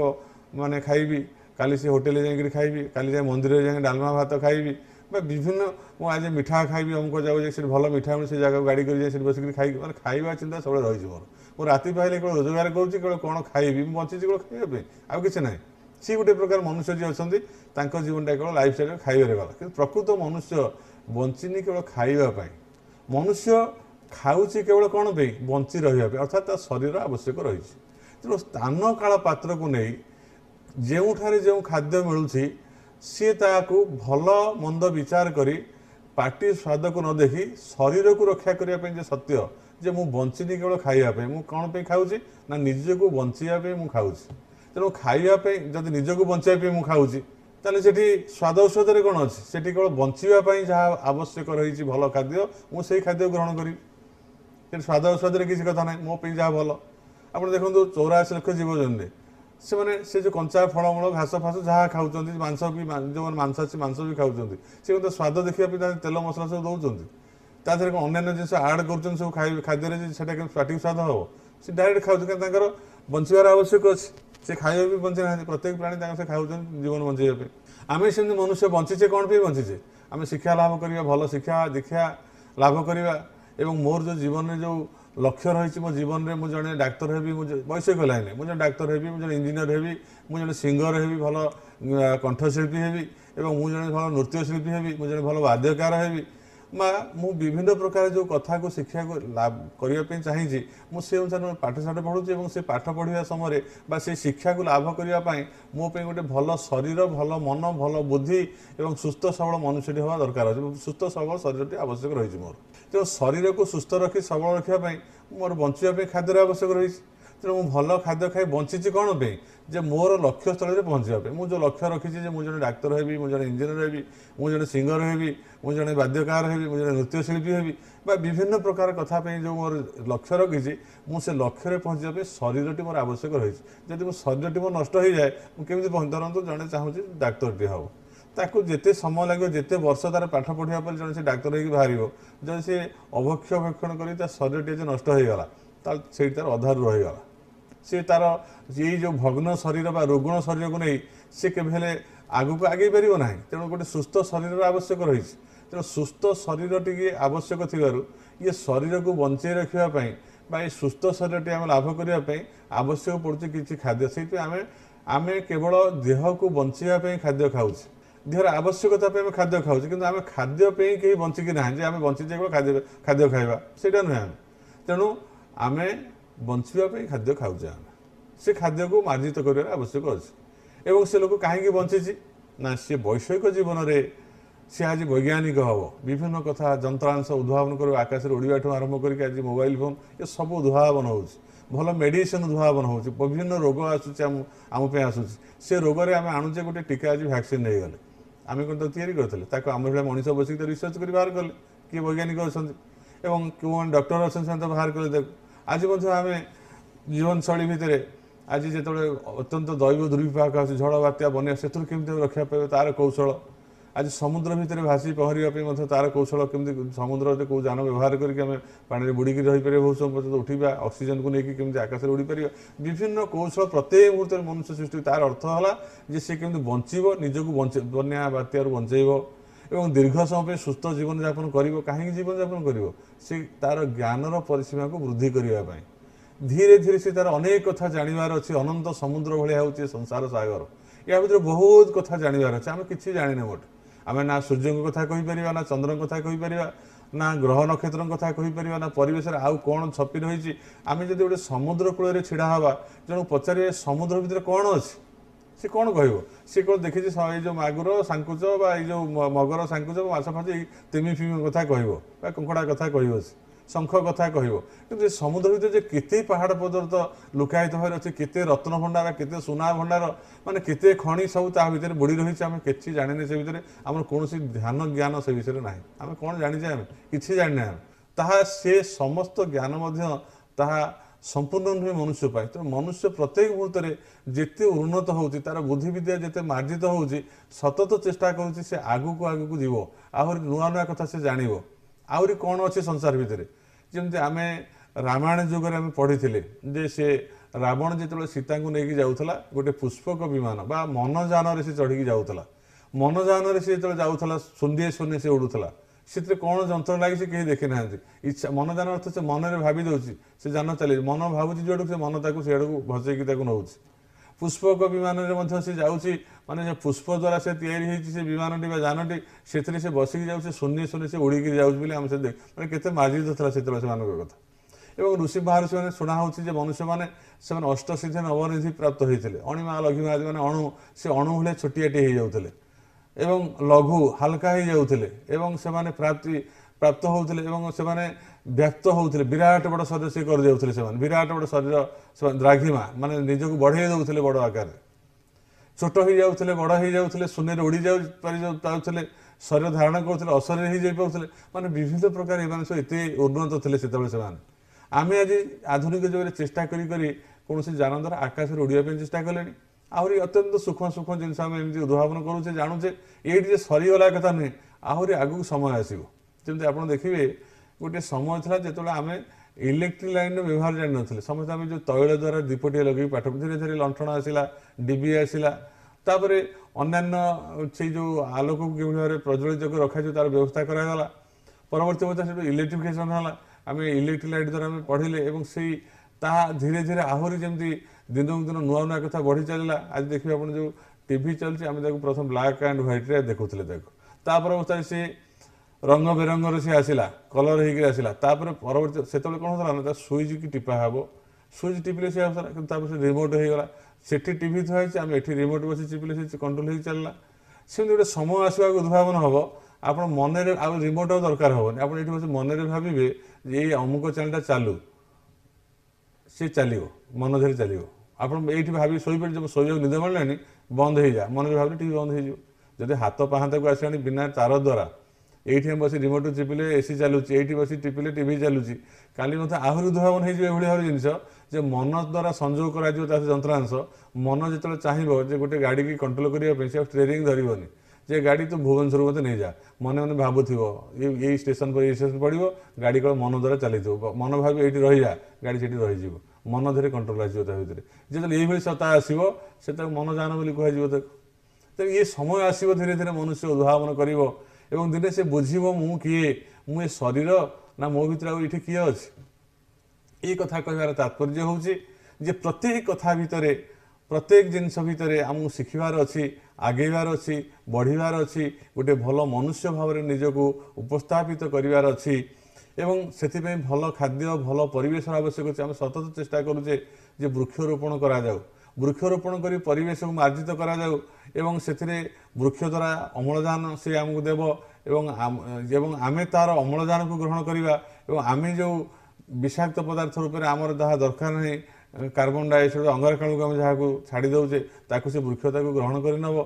ମାନେ ଖାଇବି କାଲି ସେ ହୋଟେଲରେ ଯାଇକରି ଖାଇବି କାଲି ଯାଇ ମନ୍ଦିରରେ ଯାଇକି ଡାଲମା ଭାତ ଖାଇବି ବା ବିଭିନ୍ନ ମୁଁ ଆଜି ମିଠା ଖାଇବି ଅମୁକ ଯାଉ ଯାଇ ସେଠି ଭଲ ମିଠା ମିଳୁଛି ସେ ଜାଗାକୁ ଗାଡ଼ି କରି ଯାଇ ସେଠି ବସିକରି ଖାଇକି ମାନେ ଖାଇବା ଚିନ୍ତା ସବୁବେଳେ ରହିଛି ମୋର ମୁଁ ରାତି ପାଇଲେ କେବଳ ରୋଜଗାର କରୁଛି କେବଳ କ'ଣ ଖାଇବି ମୁଁ ବଞ୍ଚିଛି କେବଳ ଖାଇବା ପାଇଁ ଆଉ କିଛି ନାହିଁ ସିଏ ଗୋଟେ ପ୍ରକାର ମନୁଷ୍ୟ ଯିଏ ଅଛନ୍ତି ତାଙ୍କ ଜୀବନଟା କେବଳ ଲାଇଫ୍ ଷ୍ଟାଇଲ୍ ଖାଇବାରେ ଗଲା କିନ୍ତୁ ପ୍ରକୃତ ମନୁଷ୍ୟ ବଞ୍ଚିନି କେବଳ ଖାଇବା ପାଇଁ ମନୁଷ୍ୟ ଖାଉଛି କେବଳ କ'ଣ ପାଇଁ ବଞ୍ଚି ରହିବା ପାଇଁ ଅର୍ଥାତ୍ ତା ଶରୀର ଆବଶ୍ୟକ ରହିଛି ତେଣୁ ସ୍ଥାନ କାଳ ପାତ୍ରକୁ ନେଇ ଯେଉଁଠାରେ ଯେଉଁ ଖାଦ୍ୟ ମିଳୁଛି ସିଏ ତାକୁ ଭଲ ମନ୍ଦ ବିଚାର କରି ପାଟି ସ୍ୱାଦକୁ ନ ଦେଖି ଶରୀରକୁ ରକ୍ଷା କରିବା ପାଇଁ ଯେ ସତ୍ୟ ଯେ ମୁଁ ବଞ୍ଚିନି କେବଳ ଖାଇବା ପାଇଁ ମୁଁ କ'ଣ ପାଇଁ ଖାଉଛି ନା ନିଜକୁ ବଞ୍ଚିବା ପାଇଁ ମୁଁ ଖାଉଛି ତେଣୁ ଖାଇବା ପାଇଁ ଯଦି ନିଜକୁ ବଞ୍ଚାଇବା ପାଇଁ ମୁଁ ଖାଉଛି ତାହେଲେ ସେଠି ସ୍ୱାଦ ଔଷଧରେ କ'ଣ ଅଛି ସେଠି କେବଳ ବଞ୍ଚିବା ପାଇଁ ଯାହା ଆବଶ୍ୟକ ରହିଛି ଭଲ ଖାଦ୍ୟ ମୁଁ ସେଇ ଖାଦ୍ୟ ଗ୍ରହଣ କରିବି ସେଠି ସ୍ୱାଦ ଔଷଧରେ କିଛି କଥା ନାହିଁ ମୋ ପାଇଁ ଯାହା ଭଲ ଆପଣ ଦେଖନ୍ତୁ ଚଉରାଅଶୀ ଲକ୍ଷ ଜୀବଜନ୍ତୁରେ ସେମାନେ ସେ ଯେଉଁ କଞ୍ଚା ଫଳମୂଳ ଘାସ ଫାସ ଯାହା ଖାଉଛନ୍ତି ମାଂସ ବି ଯେଉଁମାନେ ମାଂସ ଅଛି ମାଂସ ବି ଖାଉଛନ୍ତି ସେ କିନ୍ତୁ ସ୍ୱାଦ ଦେଖିବା ପାଇଁ ତାହେଲେ ତେଲ ମସଲା ସବୁ ଦେଉଛନ୍ତି ତା ଦେହରେ କ'ଣ ଅନ୍ୟାନ୍ୟ ଜିନିଷ ଆଡ଼୍ କରୁଛନ୍ତି ସବୁ ଖାଦ୍ୟରେ ଯେ ସେଟା କେମିତି ସ୍ୱାଟିକ ସ୍ୱାଦ ହେବ ସେ ଡାଇରେକ୍ଟ ଖାଉଛି କାରଣ ତାଙ୍କର ବଞ୍ଚିବାର ଆବଶ୍ୟକ ଅଛି ସେ ଖାଇବା ବି ବଞ୍ଚାଇ ନାହାନ୍ତି ପ୍ରତ୍ୟେକ ପ୍ରାଣୀ ତାଙ୍କ ସେ ଖାଉଛନ୍ତି ଜୀବନ ବଞ୍ଚାଇବା ପାଇଁ ଆମେ ସେମିତି ମନୁଷ୍ୟ ବଞ୍ଚିଛେ କ'ଣ ପାଇଁ ବଞ୍ଚିଛେ ଆମେ ଶିକ୍ଷା ଲାଭ କରିବା ଭଲ ଶିକ୍ଷା ଦୀକ୍ଷା ଲାଭ କରିବା ଏବଂ ମୋର ଯେଉଁ ଜୀବନରେ ଯେଉଁ ଲକ୍ଷ୍ୟ ରହିଛି ମୋ ଜୀବନରେ ମୁଁ ଜଣେ ଡାକ୍ତର ହେବି ମୁଁ ବୈଷୟିକ ଲାଇନ୍ରେ ମୁଁ ଜଣେ ଡାକ୍ତର ହେବି ମୁଁ ଜଣେ ଇଞ୍ଜିନିୟର ହେବି ମୁଁ ଜଣେ ସିଙ୍ଗର ହେବି ଭଲ କଣ୍ଠଶିଳ୍ପୀ ହେବି ଏବଂ ମୁଁ ଜଣେ ଭଲ ନୃତ୍ୟଶିଳ୍ପୀ ହେବି ମୁଁ ଜଣେ ଭଲ ବାଦ୍ୟକାର ହେବି ବା ମୁଁ ବିଭିନ୍ନ ପ୍ରକାର ଯେଉଁ କଥାକୁ ଶିକ୍ଷାକୁ ଲାଭ କରିବା ପାଇଁ ଚାହିଁଛି ମୁଁ ସେ ଅନୁସାରେ ପାଠଶାଠ ପଢ଼ୁଛି ଏବଂ ସେ ପାଠ ପଢ଼ିବା ସମୟରେ ବା ସେ ଶିକ୍ଷାକୁ ଲାଭ କରିବା ପାଇଁ ମୋ ପାଇଁ ଗୋଟେ ଭଲ ଶରୀର ଭଲ ମନ ଭଲ ବୁଦ୍ଧି ଏବଂ ସୁସ୍ଥ ସବଳ ମନୁଷ୍ୟଟି ହେବା ଦରକାର ଅଛି ସୁସ୍ଥ ସବଳ ଶରୀରଟି ଆବଶ୍ୟକ ରହିଛି ମୋର ତେଣୁ ଶରୀରକୁ ସୁସ୍ଥ ରଖି ସବଳ ରଖିବା ପାଇଁ ମୋର ବଞ୍ଚିବା ପାଇଁ ଖାଦ୍ୟର ଆବଶ୍ୟକ ରହିଛି ତେଣୁ ମୁଁ ଭଲ ଖାଦ୍ୟ ଖାଇ ବଞ୍ଚିଛି କ'ଣ ପାଇଁ ଯେ ମୋର ଲକ୍ଷ୍ୟସ୍ଥଳରେ ପହଞ୍ଚିବା ପାଇଁ ମୁଁ ଯେଉଁ ଲକ୍ଷ୍ୟ ରଖିଛି ଯେ ମୁଁ ଜଣେ ଡାକ୍ତର ହେବି ମୁଁ ଜଣେ ଇଞ୍ଜିନିୟର ହେବି ମୁଁ ଜଣେ ସିଙ୍ଗର ହେବି ମୁଁ ଜଣେ ବାଦ୍ୟକାର ହେବି ମୁଁ ଜଣେ ନୃତ୍ୟଶିଳ୍ପୀ ହେବି ବା ବିଭିନ୍ନ ପ୍ରକାର କଥା ପାଇଁ ଯେଉଁ ମୋର ଲକ୍ଷ୍ୟ ରଖିଛି ମୁଁ ସେ ଲକ୍ଷ୍ୟରେ ପହଞ୍ଚିବା ପାଇଁ ଶରୀରଟି ମୋର ଆବଶ୍ୟକ ରହିଛି ଯଦି ମୋ ଶରୀରଟି ମୋର ନଷ୍ଟ ହୋଇଯାଏ ମୁଁ କେମିତି ଧରନ୍ତୁ ଜଣେ ଚାହୁଁଛି ଡାକ୍ତରଟିଏ ହେବ ତାକୁ ଯେତେ ସମୟ ଲାଗିବ ଯେତେ ବର୍ଷ ତାର ପାଠ ପଢ଼ିବା ପରେ ଜଣେ ସେ ଡାକ୍ତର ହେଇକି ବାହାରିବ ଯଦି ସେ ଅଭକ୍ଷ ଭକ୍ଷଣ କରି ତା ଶରୀରଟି ଯଦି ନଷ୍ଟ ହୋଇଗଲା ତାହେଲେ ସେଇଠି ତାର ଅଧାରୁ ରହିଗଲା ସେ ତାର ଏଇ ଯେଉଁ ଭଗ୍ନ ଶରୀର ବା ରୋଗୁଣ ଶରୀରକୁ ନେଇ ସେ କେବେ ହେଲେ ଆଗକୁ ଆଗେଇ ପାରିବ ନାହିଁ ତେଣୁ ଗୋଟେ ସୁସ୍ଥ ଶରୀରର ଆବଶ୍ୟକ ରହିଛି ତେଣୁ ସୁସ୍ଥ ଶରୀରଟିକି ଆବଶ୍ୟକ ଥିବାରୁ ଇଏ ଶରୀରକୁ ବଞ୍ଚେଇ ରଖିବା ପାଇଁ ବା ଏ ସୁସ୍ଥ ଶରୀରଟି ଆମେ ଲାଭ କରିବା ପାଇଁ ଆବଶ୍ୟକ ପଡ଼ୁଛି କିଛି ଖାଦ୍ୟ ସେଇଥିପାଇଁ ଆମେ ଆମେ କେବଳ ଦେହକୁ ବଞ୍ଚିବା ପାଇଁ ଖାଦ୍ୟ ଖାଉଛେ ଦେହର ଆବଶ୍ୟକତା ପାଇଁ ଆମେ ଖାଦ୍ୟ ଖାଉଛେ କିନ୍ତୁ ଆମେ ଖାଦ୍ୟ ପାଇଁ କେହି ବଞ୍ଚିକି ନାହିଁ ଯେ ଆମେ ବଞ୍ଚିଛେ କେବଳ ଖାଦ୍ୟ ଖାଦ୍ୟ ଖାଇବା ସେଇଟା ନୁହେଁ ଆମେ ତେଣୁ ଆମେ ବଞ୍ଚିବା ପାଇଁ ଖାଦ୍ୟ ଖାଉଛେ ଆମେ ସେ ଖାଦ୍ୟକୁ ମାର୍ଜିତ କରିବାର ଆବଶ୍ୟକ ଅଛି ଏବଂ ସେ ଲୋକ କାହିଁକି ବଞ୍ଚିଛି ନା ସେ ବୈଷୟିକ ଜୀବନରେ ସେ ଆଜି ବୈଜ୍ଞାନିକ ହେବ ବିଭିନ୍ନ କଥା ଯନ୍ତ୍ରାଂଶ ଉଦ୍ଭାବନ କରିବ ଆକାଶରେ ଉଡ଼ିବାଠୁ ଆରମ୍ଭ କରିକି ଆଜି ମୋବାଇଲ ଫୋନ୍ ଏସବୁ ଉଦ୍ଭାବନ ହେଉଛି ଭଲ ମେଡ଼ିସିନ୍ ଉଦ୍ଭାବନ ହେଉଛି ବିଭିନ୍ନ ରୋଗ ଆସୁଛି ଆମ ଆମ ପାଇଁ ଆସୁଛି ସେ ରୋଗରେ ଆମେ ଆଣୁଛେ ଗୋଟେ ଟୀକା ଆଜି ଭ୍ୟାକ୍ସିନ୍ ହେଇଗଲେ ଆମେ କ'ଣ ତାକୁ ତିଆରି କରିଥିଲେ ତାକୁ ଆମ ଭଳିଆ ମଣିଷ ବସିକି ତ ରିସର୍ଚ୍ଚ କରି ବାହାର କଲେ କିଏ ବୈଜ୍ଞାନିକ ଅଛନ୍ତି ଏବଂ କେଉଁ ଡକ୍ଟର ଅଛନ୍ତି ସେମାନେ ତ ବାହାର କଲେ ତାକୁ ଆଜି ମଧ୍ୟ ଆମେ ଜୀବନଶୈଳୀ ଭିତରେ ଆଜି ଯେତେବେଳେ ଅତ୍ୟନ୍ତ ଦୈବ ଦୁର୍ବିପାକ ଆସୁଛି ଝଡ଼ ବାତ୍ୟା ବନ୍ୟା ସେଥିରୁ କେମିତି ରକ୍ଷା ପାଇବେ ତା'ର କୌଶଳ ଆଜି ସମୁଦ୍ର ଭିତରେ ଭାସି ପହଁରିବା ପାଇଁ ମଧ୍ୟ ତା'ର କୌଶଳ କେମିତି ସମୁଦ୍ରରେ କେଉଁ ଯାନ ବ୍ୟବହାର କରିକି ଆମେ ପାଣିରେ ବୁଡ଼ିକି ରହିପାରିବା ବହୁତ ସମୟ ପର୍ଯ୍ୟନ୍ତ ଉଠିବା ଅକ୍ସିଜେନ୍କୁ ନେଇକି କେମିତି ଆକାଶରେ ଉଡ଼ିପାରିବା ବିଭିନ୍ନ କୌଶଳ ପ୍ରତ୍ୟେକ ମୁହୂର୍ତ୍ତରେ ମନୁଷ୍ୟ ସୃଷ୍ଟି ତା'ର ଅର୍ଥ ହେଲା ଯେ ସେ କେମିତି ବଞ୍ଚିବ ନିଜକୁ ବଞ୍ଚ ବନ୍ୟା ବାତ୍ୟାରୁ ବଞ୍ଚେଇବ ଏବଂ ଦୀର୍ଘ ସମୟ ପାଇଁ ସୁସ୍ଥ ଜୀବନଯାପନ କରିବ କାହିଁକି ଜୀବନଯାପନ କରିବ ସେ ତା'ର ଜ୍ଞାନର ପରିସୀମାକୁ ବୃଦ୍ଧି କରିବା ପାଇଁ ଧୀରେ ଧୀରେ ସେ ତା'ର ଅନେକ କଥା ଜାଣିବାର ଅଛି ଅନନ୍ତ ସମୁଦ୍ର ଭଳିଆ ହେଉଛି ସଂସାର ସାଗର ଏହା ଭିତରେ ବହୁତ କଥା ଜାଣିବାର ଅଛି ଆମେ କିଛି ଜାଣିନେ ମୋଟ ଆମେ ନା ସୂର୍ଯ୍ୟଙ୍କ କଥା କହିପାରିବା ନା ଚନ୍ଦ୍ରଙ୍କ କଥା କହିପାରିବା ନା ଗ୍ରହ ନକ୍ଷତ୍ରଙ୍କ କଥା କହିପାରିବା ନା ପରିବେଶରେ ଆଉ କ'ଣ ଛପି ରହିଛି ଆମେ ଯଦି ଗୋଟେ ସମୁଦ୍ର କୂଳରେ ଛିଡ଼ା ହେବା ତେଣୁ ପଚାରିବା ସମୁଦ୍ର ଭିତରେ କ'ଣ ଅଛି ସେ କ'ଣ କହିବ ସେ କ'ଣ ଦେଖିଛି ଏଇ ଯେଉଁ ମାଗୁର ସାଙ୍କୁଚ ବା ଏଇ ଯେଉଁ ମଗର ସାଙ୍କୁଚ ବା ମାଛ ଫାଛ ଏଇ ତିମି ଫିମି କଥା କହିବ ବା କଙ୍କଡ଼ା କଥା କହିବ ସେ ଶଙ୍ଖ କଥା କହିବ କିନ୍ତୁ ସେ ସମୁଦ୍ର ଭିତରେ ଯେ କେତେ ପାହାଡ଼ ପର୍ଯ୍ୟନ୍ତ ଲୁକାୟିତ ଭାବରେ ଅଛି କେତେ ରତ୍ନ ଭଣ୍ଡାର କେତେ ସୁନା ଭଣ୍ଡାର ମାନେ କେତେ ଖଣି ସବୁ ତା ଭିତରେ ବୁଡ଼ି ରହିଛି ଆମେ କିଛି ଜାଣିନି ସେ ଭିତରେ ଆମର କୌଣସି ଧ୍ୟାନ ଜ୍ଞାନ ସେ ବିଷୟରେ ନାହିଁ ଆମେ କ'ଣ ଜାଣିଛେ ଆମେ କିଛି ଜାଣିନେ ଆମେ ତାହା ସେ ସମସ୍ତ ଜ୍ଞାନ ମଧ୍ୟ ତାହା ସମ୍ପୂର୍ଣ୍ଣ ନୁହେଁ ମନୁଷ୍ୟ ପାଇଁ ତେଣୁ ମନୁଷ୍ୟ ପ୍ରତ୍ୟେକ ମୁହୂର୍ତ୍ତରେ ଯେତେ ଉନ୍ନତ ହେଉଛି ତା'ର ବୁଦ୍ଧିବିଦ୍ୟା ଯେତେ ମାର୍ଜିତ ହେଉଛି ସତତ ଚେଷ୍ଟା କରୁଛି ସେ ଆଗକୁ ଆଗକୁ ଯିବ ଆହୁରି ନୂଆ ନୂଆ କଥା ସେ ଜାଣିବ ଆହୁରି କ'ଣ ଅଛି ସଂସାର ଭିତରେ ଯେମିତି ଆମେ ରାମାୟଣ ଯୁଗରେ ଆମେ ପଢ଼ିଥିଲେ ଯେ ସେ ରାବଣ ଯେତେବେଳେ ସୀତାଙ୍କୁ ନେଇକି ଯାଉଥିଲା ଗୋଟେ ପୁଷ୍ପକ ବିମାନ ବା ମନଯାନରେ ସେ ଚଢ଼ିକି ଯାଉଥିଲା ମନଯାନରେ ସେ ଯେତେବେଳେ ଯାଉଥିଲା ସନ୍ଧ୍ୟା ସନ୍ଧ୍ୟା ସେ ଉଡ଼ୁଥିଲା ସେଥିରେ କ'ଣ ଯନ୍ତ୍ର ଲାଗିଛି କେହି ଦେଖିନାହାନ୍ତି ଇଚ୍ଛା ମନଦାନ ଅର୍ଥ ସେ ମନରେ ଭାବି ଦେଉଛି ସେ ଯାନ ଚାଲିଛି ମନ ଭାବୁଛି ଯେଉଁଠୁ ସେ ମନ ତାକୁ ସେଆଡ଼କୁ ଭସେଇକି ତାକୁ ନେଉଛି ପୁଷ୍ପକ ବିମାନରେ ମଧ୍ୟ ସେ ଯାଉଛି ମାନେ ଯେ ପୁଷ୍ପ ଦ୍ୱାରା ସେ ତିଆରି ହେଇଛି ସେ ବିମାନଟି ବା ଯାନଟି ସେଥିରେ ସେ ବସିକି ଯାଉଛି ଶୂନ୍ୟ ଶୂନ୍ୟ ସେ ଉଡ଼ିକିରି ଯାଉଛି ବୋଲି ଆମେ ସେ ମାନେ କେତେ ମାର୍ଜିତ ଥିଲା ସେତେବେଳେ ସେମାନଙ୍କ କଥା ଏବଂ ଋଷି ମହାଋଷିମାନେ ଶୁଣା ହେଉଛି ଯେ ମନୁଷ୍ୟମାନେ ସେମାନେ ଅଷ୍ଟସିଦ୍ଧି ନବନିଧି ପ୍ରାପ୍ତ ହୋଇଥିଲେ ଅଣିମା ଲଘିମା ଆଦିମାନେ ଅଣୁ ସେ ଅଣୁ ଭଳିଆ ଛୋଟିଆଟି ହେଇଯାଉଥିଲେ এবং ଲଘୁ ହାଲକା ହେଇଯାଉଥିଲେ ଏବଂ ସେମାନେ ପ୍ରାପ୍ତି ପ୍ରାପ୍ତ ହେଉଥିଲେ ଏବଂ ସେମାନେ ବ୍ୟକ୍ତ ହେଉଥିଲେ ବିରାଟ ବଡ଼ ଶରୀର ସେ କରିଦେଉଥିଲେ ସେମାନେ ବିରାଟ ବଡ଼ ଶରୀର ସେମାନେ ଦ୍ରାଘିମା ମାନେ ନିଜକୁ ବଢ଼େଇ ଦେଉଥିଲେ ବଡ଼ ଆକାରରେ ଛୋଟ ହେଇଯାଉଥିଲେ ବଡ଼ ହେଇଯାଉଥିଲେ ଶୂନ୍ୟରେ ଉଡ଼ି ଯାଉ ପାରୁଥିଲେ ଶରୀର ଧାରଣ କରୁଥିଲେ ଅଶରୀର ହେଇଯାଇ ପାରୁଥିଲେ ମାନେ ବିଭିନ୍ନ ପ୍ରକାର ଏମାନେ ସବୁ ଏତେ ଉନ୍ନତ ଥିଲେ ସେତେବେଳେ ସେମାନେ ଆମେ ଆଜି ଆଧୁନିକ ଯୁଗରେ ଚେଷ୍ଟା କରି କରି କୌଣସି ଯାନ ଦ୍ୱାରା ଆକାଶରେ ଉଡ଼ିବା ପାଇଁ ଚେଷ୍ଟା କଲେଣି ଆହୁରି ଅତ୍ୟନ୍ତ ସୂକ୍ଷ୍ମ ସୂକ୍ଷ୍ମ ଜିନିଷ ଆମେ ଏମିତି ଉଦ୍ଭାବନ କରୁଛେ ଜାଣୁଛେ ଏଇଠି ଯେ ସରିଗଲା କଥା ନୁହେଁ ଆହୁରି ଆଗକୁ ସମୟ ଆସିବ ଯେମିତି ଆପଣ ଦେଖିବେ ଗୋଟିଏ ସମୟ ଥିଲା ଯେତେବେଳେ ଆମେ ଇଲେକ୍ଟ୍ରିକ୍ ଲାଇନ୍ର ବ୍ୟବହାର ଜାଣିନଥିଲେ ସମସ୍ତେ ଆମେ ଯେଉଁ ତୈଳ ଦ୍ୱାରା ଦୀପଟିଏ ଲଗେଇ ପାଠ ଧୀରେ ଧୀରେ ଲଣ୍ଠଣ ଆସିଲା ଡିବି ଆସିଲା ତାପରେ ଅନ୍ୟାନ୍ୟ ସେଇ ଯେଉଁ ଆଲୋକକୁ କେଉଁ ଭାବରେ ପ୍ରଜ୍ୱଳିତ କରି ରଖାଯିବ ତାର ବ୍ୟବସ୍ଥା କରାଗଲା ପରବର୍ତ୍ତୀ ଅବସ୍ଥା ସେଠୁ ଇଲେକ୍ଟ୍ରିଫିକେସନ୍ ହେଲା ଆମେ ଇଲେକ୍ଟ୍ରିକ୍ ଲାଇଟ୍ ଦ୍ୱାରା ଆମେ ପଢ଼ିଲେ ଏବଂ ସେଇ ତାହା ଧୀରେ ଧୀରେ ଆହୁରି ଯେମିତି ଦିନକୁ ଦିନ ନୂଆ ନୂଆ କଥା ବଢ଼ି ଚାଲିଲା ଆଜି ଦେଖିବେ ଆପଣ ଯେଉଁ ଟିଭି ଚାଲିଛି ଆମେ ତାକୁ ପ୍ରଥମ ବ୍ଲାକ୍ ଆଣ୍ଡ ହ୍ୱାଇଟ୍ରେ ଦେଖୁଥିଲେ ତାକୁ ତା'ପରେ ଅବସ୍ଥାରେ ସେ ରଙ୍ଗ ବେରଙ୍ଗରେ ସେ ଆସିଲା କଲର୍ ହେଇକିରି ଆସିଲା ତା'ପରେ ପରବର୍ତ୍ତୀ ସେତେବେଳେ କ'ଣ ହେଉଥିଲା ନା ତା ସୁଇଚ୍ କି ଟିପା ହେବ ସୁଇଚ୍ ଟିପିଲେ ସେ ଆସିଲା କିନ୍ତୁ ତା'ପରେ ସେ ରିମୋଟ୍ ହେଇଗଲା ସେଠି ଟିଭି ଥୁଆ ହେଇଛି ଆମେ ଏଠି ରିମୋଟ୍ ବସି ଚିପିଲେ ସେ କଣ୍ଟ୍ରୋଲ ହେଇକି ଚାଲିଲା ସେମିତି ଗୋଟେ ସମୟ ଆସିବାକୁ ଉଦ୍ଭାବନ ହେବ ଆପଣ ମନରେ ଆଉ ରିମୋଟ୍ ଆଉ ଦରକାର ହେବନି ଆପଣ ଏଇଠି ବସି ମନରେ ଭାବିବେ ଯେ ଏଇ ଅମୁକ ଚ୍ୟାନେଲ୍ଟା ଚାଲୁ ସେ ଚାଲିବ ମନ ଧରି ଚାଲିବ ଆପଣ ଏଇଠି ଭାବିକି ଶୋଇପାରିବେ ଯେ ଶୋଇବାକୁ ନିଦ ମିଳିଲାନି ବନ୍ଦ ହେଇଯା ମନ ବି ଭାବିଲେ ଟିକେ ବନ୍ଦ ହେଇଯିବ ଯଦି ହାତ ପାହାନ୍ତାକୁ ଆସିଲାଣି ବିନା ତାର ଦ୍ୱାରା ଏଇଠି ବସି ରିମୋଟ୍ ଚିପିଲେ ଏ ସି ଚାଲୁଛି ଏଇଠି ବସି ଟିପିଲେ ଟି ଭି ଚାଲୁଛି କାଲି ମଧ୍ୟ ଆହୁରି ଉଦ୍ଭାବନ ହେଇଯିବ ଏଭଳି ଭାବରେ ଜିନିଷ ଯେ ମନ ଦ୍ୱାରା ସଂଯୋଗ କରାଯିବ ତା ଯନ୍ତ୍ରାଂଶ ମନ ଯେତେବେଳେ ଚାହିଁବ ଯେ ଗୋଟେ ଗାଡ଼ିକି କଣ୍ଟ୍ରୋଲ୍ କରିବା ପାଇଁ ସେ ଷ୍ଟେରିଂ ଧରିବନି ଯେ ଗାଡ଼ି ତୁ ଭୁବନେଶ୍ୱର ମୋତେ ନେଇଯା ମନେ ମନେ ଭାବୁଥିବ ଏଇ ଷ୍ଟେସନ ପରେ ଏଇ ଷ୍ଟେସନ ପଡ଼ିବ ଗାଡ଼ି କ'ଣ ମନ ଦ୍ୱାରା ଚାଲିଥିବ ମନ ଭାବି ଏଇଠି ରହିଯା ଗାଡ଼ି ସେଇଠି ରହିଯିବ ମନ ଧୀରେ କଣ୍ଟ୍ରୋଲ ଆସିବ ତା ଭିତରେ ଯେତେବେଳେ ଏଇଭଳି ସତା ଆସିବ ସେ ତାକୁ ମନଯାନ ବୋଲି କୁହାଯିବ ତାକୁ ତେଣୁ ଇଏ ସମୟ ଆସିବ ଧୀରେ ଧୀରେ ମନୁଷ୍ୟ ଉଦ୍ଭାବନ କରିବ ଏବଂ ଦିନେ ସେ ବୁଝିବ ମୁଁ କିଏ ମୁଁ ଏ ଶରୀର ନା ମୋ ଭିତରେ ଆଉ ଏଇଠି କିଏ ଅଛି ଏଇ କଥା କହିବାର ତାତ୍ପର୍ଯ୍ୟ ହେଉଛି ଯେ ପ୍ରତ୍ୟେକ କଥା ଭିତରେ ପ୍ରତ୍ୟେକ ଜିନିଷ ଭିତରେ ଆମକୁ ଶିଖିବାର ଅଛି ଆଗେଇବାର ଅଛି ବଢ଼ିବାର ଅଛି ଗୋଟିଏ ଭଲ ମନୁଷ୍ୟ ଭାବରେ ନିଜକୁ ଉପସ୍ଥାପିତ କରିବାର ଅଛି ଏବଂ ସେଥିପାଇଁ ଭଲ ଖାଦ୍ୟ ଭଲ ପରିବେଶର ଆବଶ୍ୟକ ଅଛି ଆମେ ସତତ ଚେଷ୍ଟା କରୁଛେ ଯେ ବୃକ୍ଷରୋପଣ କରାଯାଉ ବୃକ୍ଷରୋପଣ କରି ପରିବେଶକୁ ମାର୍ଜିତ କରାଯାଉ ଏବଂ ସେଥିରେ ବୃକ୍ଷ ଦ୍ୱାରା ଅମ୍ଳଜାନ ସେ ଆମକୁ ଦେବ ଏବଂ ଏବଂ ଆମେ ତା'ର ଅମ୍ଳଜାନକୁ ଗ୍ରହଣ କରିବା ଏବଂ ଆମେ ଯେଉଁ ବିଷାକ୍ତ ପଦାର୍ଥ ରୂପରେ ଆମର ଯାହା ଦରକାର ନାହିଁ କାର୍ବନ ଡାଇଅକ୍ସାଇଡ଼ ଅଙ୍ଗାରକାମ୍ଳକୁ ଆମେ ଯାହାକୁ ଛାଡ଼ି ଦେଉଛେ ତାକୁ ସେ ବୃକ୍ଷ ତାକୁ ଗ୍ରହଣ କରିନେବ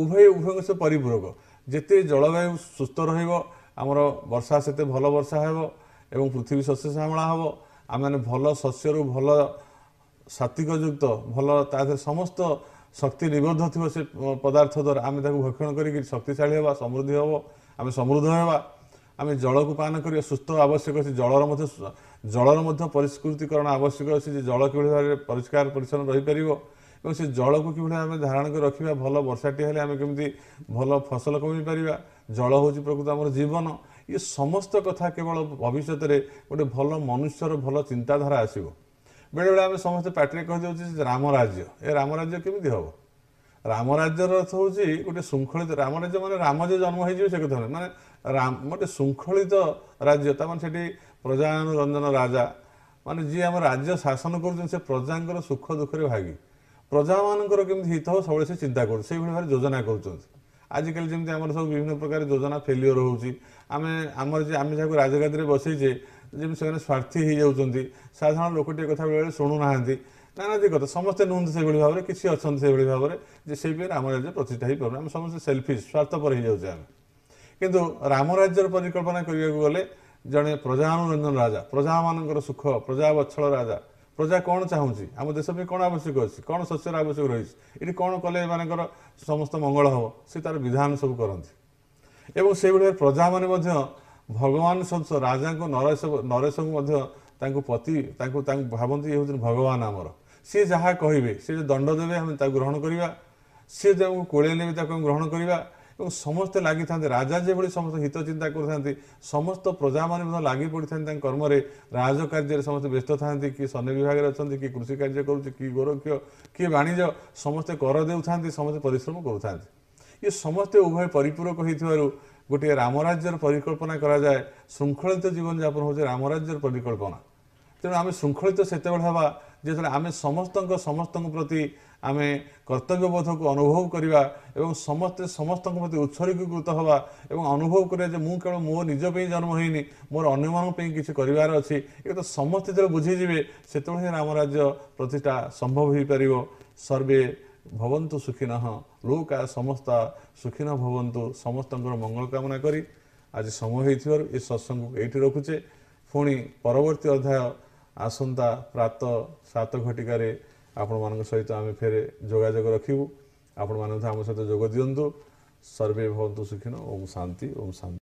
ଉଭୟ ଉଭୟଙ୍କ ସେ ପରିପୂରକ ଯେତେ ଜଳବାୟୁ ସୁସ୍ଥ ରହିବ ଆମର ବର୍ଷା ସେତେ ଭଲ ବର୍ଷା ହେବ ଏବଂ ପୃଥିବୀ ଶସ୍ୟ ଶ୍ୟାମଳା ହେବ ଆମେମାନେ ଭଲ ଶସ୍ୟରୁ ଭଲ ଯୁକ୍ତ ଭଲ ତା ଦେହରେ ସମସ୍ତ ଶକ୍ତି ନିବଦ୍ଧ ଥିବ ସେ ପଦାର୍ଥ ଦ୍ୱାରା ଆମେ ତାକୁ ଭକ୍ଷଣ କରିକି ଶକ୍ତିଶାଳୀ ହେବା ସମୃଦ୍ଧି ହେବ ଆମେ ସମୃଦ୍ଧ ହେବା ଆମେ ଜଳକୁ ପାନ କରିବା ସୁସ୍ଥ ଆବଶ୍ୟକ ସେ ଜଳର ମଧ୍ୟ ଜଳର ମଧ୍ୟ ପରିଷ୍କୃତିକରଣ ଆବଶ୍ୟକ ଅଛି ଯେ ଜଳ କିଭଳି ଭାବରେ ପରିଷ୍କାର ପରିଚ୍ଛନ୍ନ ରହିପାରିବ ଏବଂ ସେ ଜଳକୁ କିଭଳି ଆମେ ଧାରଣ କରି ରଖିବା ଭଲ ବର୍ଷାଟିଏ ହେଲେ ଆମେ କେମିତି ଭଲ ଫସଲ କମେଇ ପାରିବା ଜଳ ହେଉଛି ପ୍ରକୃତ ଆମର ଜୀବନ ଇଏ ସମସ୍ତ କଥା କେବଳ ଭବିଷ୍ୟତରେ ଗୋଟେ ଭଲ ମନୁଷ୍ୟର ଭଲ ଚିନ୍ତାଧାରା ଆସିବ ବେଳେବେଳେ ଆମେ ସମସ୍ତେ ପାଟିରେ କହିଦେଉଛେ ରାମ ରାଜ୍ୟ ଏ ରାମ ରାଜ୍ୟ କେମିତି ହେବ ରାମରାଜ୍ୟର ଅର୍ଥ ହେଉଛି ଗୋଟେ ଶୃଙ୍ଖଳିତ ରାମରାଜ୍ୟ ମାନେ ରାମ ଯେ ଜନ୍ମ ହେଇଯିବ ସେ କଥା ମାନେ ଗୋଟେ ଶୃଙ୍ଖଳିତ ରାଜ୍ୟ ତା ମାନେ ସେଠି ପ୍ରଜାନନ ରଞ୍ଜନ ରାଜା ମାନେ ଯିଏ ଆମ ରାଜ୍ୟ ଶାସନ କରୁଛନ୍ତି ସେ ପ୍ରଜାଙ୍କର ସୁଖ ଦୁଃଖରେ ଭାଗି ପ୍ରଜାମାନଙ୍କର କେମିତି ହିତ ହେବ ସବୁବେଳେ ସେ ଚିନ୍ତା କରୁଛନ୍ତି ସେଇଭଳି ଭାବରେ ଯୋଜନା କରୁଛନ୍ତି ଆଜିକାଲି ଯେମିତି ଆମର ସବୁ ବିଭିନ୍ନ ପ୍ରକାର ଯୋଜନା ଫେଲିଓର ହେଉଛି ଆମେ ଆମର ଯେ ଆମେ ଯାହାକୁ ରାଜଗାଦୀରେ ବସେଇଛେ ଯେମିତି ସେମାନେ ସ୍ୱାର୍ଥୀ ହେଇଯାଉଛନ୍ତି ସାଧାରଣ ଲୋକଟିଏ କଥା ବେଳେବେଳେ ଶୁଣୁନାହାନ୍ତି ନା ନା କଥା ସମସ୍ତେ ନୁହନ୍ତି ସେଭଳି ଭାବରେ କିଛି ଅଛନ୍ତି ସେଭଳି ଭାବରେ ଯେ ସେଇପାଇଁ ରାମ ରାଜ୍ୟ ପ୍ରତିଷ୍ଠା ହେଇପାରୁନି ଆମେ ସମସ୍ତେ ସେଲ୍ଫିଶ ସ୍ୱାର୍ଥପର ହେଇଯାଉଛେ ଆମେ କିନ୍ତୁ ରାମ ରାଜ୍ୟର ପରିକଳ୍ପନା କରିବାକୁ ଗଲେ ଜଣେ ପ୍ରଜା ମନୋରଞ୍ଜନ ରାଜା ପ୍ରଜାମାନଙ୍କର ସୁଖ ପ୍ରଜା ବଚ୍ଛଳ ରାଜା ପ୍ରଜା କ'ଣ ଚାହୁଁଛି ଆମ ଦେଶ ପାଇଁ କ'ଣ ଆବଶ୍ୟକ ଅଛି କ'ଣ ଶସ୍ୟର ଆବଶ୍ୟକ ରହିଛି ଏଠି କ'ଣ କଲେ ଏମାନଙ୍କର ସମସ୍ତ ମଙ୍ଗଳ ହେବ ସେ ତା'ର ବିଧାନ ସବୁ କରନ୍ତି ଏବଂ ସେହିଭଳି ଭାବେ ପ୍ରଜାମାନେ ମଧ୍ୟ ଭଗବାନ ସହିତ ରାଜାଙ୍କୁ ନରେଶ ନରେଶଙ୍କୁ ମଧ୍ୟ ତାଙ୍କୁ ପତି ତାଙ୍କୁ ତାଙ୍କୁ ଭାବନ୍ତି ଇଏ ହେଉଛନ୍ତି ଭଗବାନ ଆମର ସିଏ ଯାହା କହିବେ ସେ ଯଦି ଦଣ୍ଡ ଦେବେ ଆମେ ତାକୁ ଗ୍ରହଣ କରିବା ସିଏ ତାଙ୍କୁ କୋଳେଇ ନେବେ ତାକୁ ଆମେ ଗ୍ରହଣ କରିବା ଏବଂ ସମସ୍ତେ ଲାଗିଥାନ୍ତି ରାଜା ଯେଭଳି ସମସ୍ତେ ହିତ ଚିନ୍ତା କରିଥାନ୍ତି ସମସ୍ତ ପ୍ରଜାମାନେ ମଧ୍ୟ ଲାଗି ପଡ଼ିଥାନ୍ତି ତାଙ୍କ କର୍ମରେ ରାଜକାର୍ଯ୍ୟରେ ସମସ୍ତେ ବ୍ୟସ୍ତ ଥାନ୍ତି କିଏ ଶନି ବିଭାଗରେ ଅଛନ୍ତି କିଏ କୃଷି କାର୍ଯ୍ୟ କରୁଛି କିଏ ଗୋରକ୍ଷ କିଏ ବାଣିଜ୍ୟ ସମସ୍ତେ କର ଦେଉଥାନ୍ତି ସମସ୍ତେ ପରିଶ୍ରମ କରୁଥାନ୍ତି ଇଏ ସମସ୍ତେ ଉଭୟ ପରିପୂରକ ହୋଇଥିବାରୁ ଗୋଟିଏ ରାମରାଜ୍ୟର ପରିକଳ୍ପନା କରାଯାଏ ଶୃଙ୍ଖଳିତ ଜୀବନଯାପନ ହେଉଛି ରାମରାଜ୍ୟର ପରିକଳ୍ପନା ତେଣୁ ଆମେ ଶୃଙ୍ଖଳିତ ସେତେବେଳେ ହେବା ଯେତେବେଳେ ଆମେ ସମସ୍ତଙ୍କ ସମସ୍ତଙ୍କ ପ୍ରତି ଆମେ କର୍ତ୍ତବ୍ୟବୋଧକୁ ଅନୁଭବ କରିବା ଏବଂ ସମସ୍ତେ ସମସ୍ତଙ୍କ ପ୍ରତି ଉତ୍ସର୍ଗୀକୃତ ହେବା ଏବଂ ଅନୁଭବ କରିବା ଯେ ମୁଁ କେବଳ ମୋ ନିଜ ପାଇଁ ଜନ୍ମ ହୋଇନି ମୋର ଅନ୍ୟମାନଙ୍କ ପାଇଁ କିଛି କରିବାର ଅଛି ଏକ ତ ସମସ୍ତେ ଯେତେବେଳେ ବୁଝିଯିବେ ସେତେବେଳେ ହିଁ ରାମ ରାଜ୍ୟ ପ୍ରତିଷ୍ଠା ସମ୍ଭବ ହୋଇପାରିବ ସର୍ବେ ଭବନ୍ତୁ ସୁଖୀ ନ ହଁ ଲୋକ ସମସ୍ତ ସୁଖୀ ନ ଭବନ୍ତୁ ସମସ୍ତଙ୍କର ମଙ୍ଗଳ କାମନା କରି ଆଜି ସମୟ ହୋଇଥିବାରୁ ଏ ସତ୍ସଙ୍ଗକୁ ଏଇଠି ରଖୁଛେ ପୁଣି ପରବର୍ତ୍ତୀ ଅଧ୍ୟାୟ ଆସନ୍ତା ପ୍ରାତ ସାତ ଘଟିକାରେ ଆପଣମାନଙ୍କ ସହିତ ଆମେ ଫେରେ ଯୋଗାଯୋଗ ରଖିବୁ ଆପଣମାନେ ଆମ ସହିତ ଯୋଗ ଦିଅନ୍ତୁ ସର୍ବେ ଭବନ୍ତୁ ସୁଖୀନ ଓମ୍ ଶାନ୍ତି ଓମ୍ ଶାନ୍ତି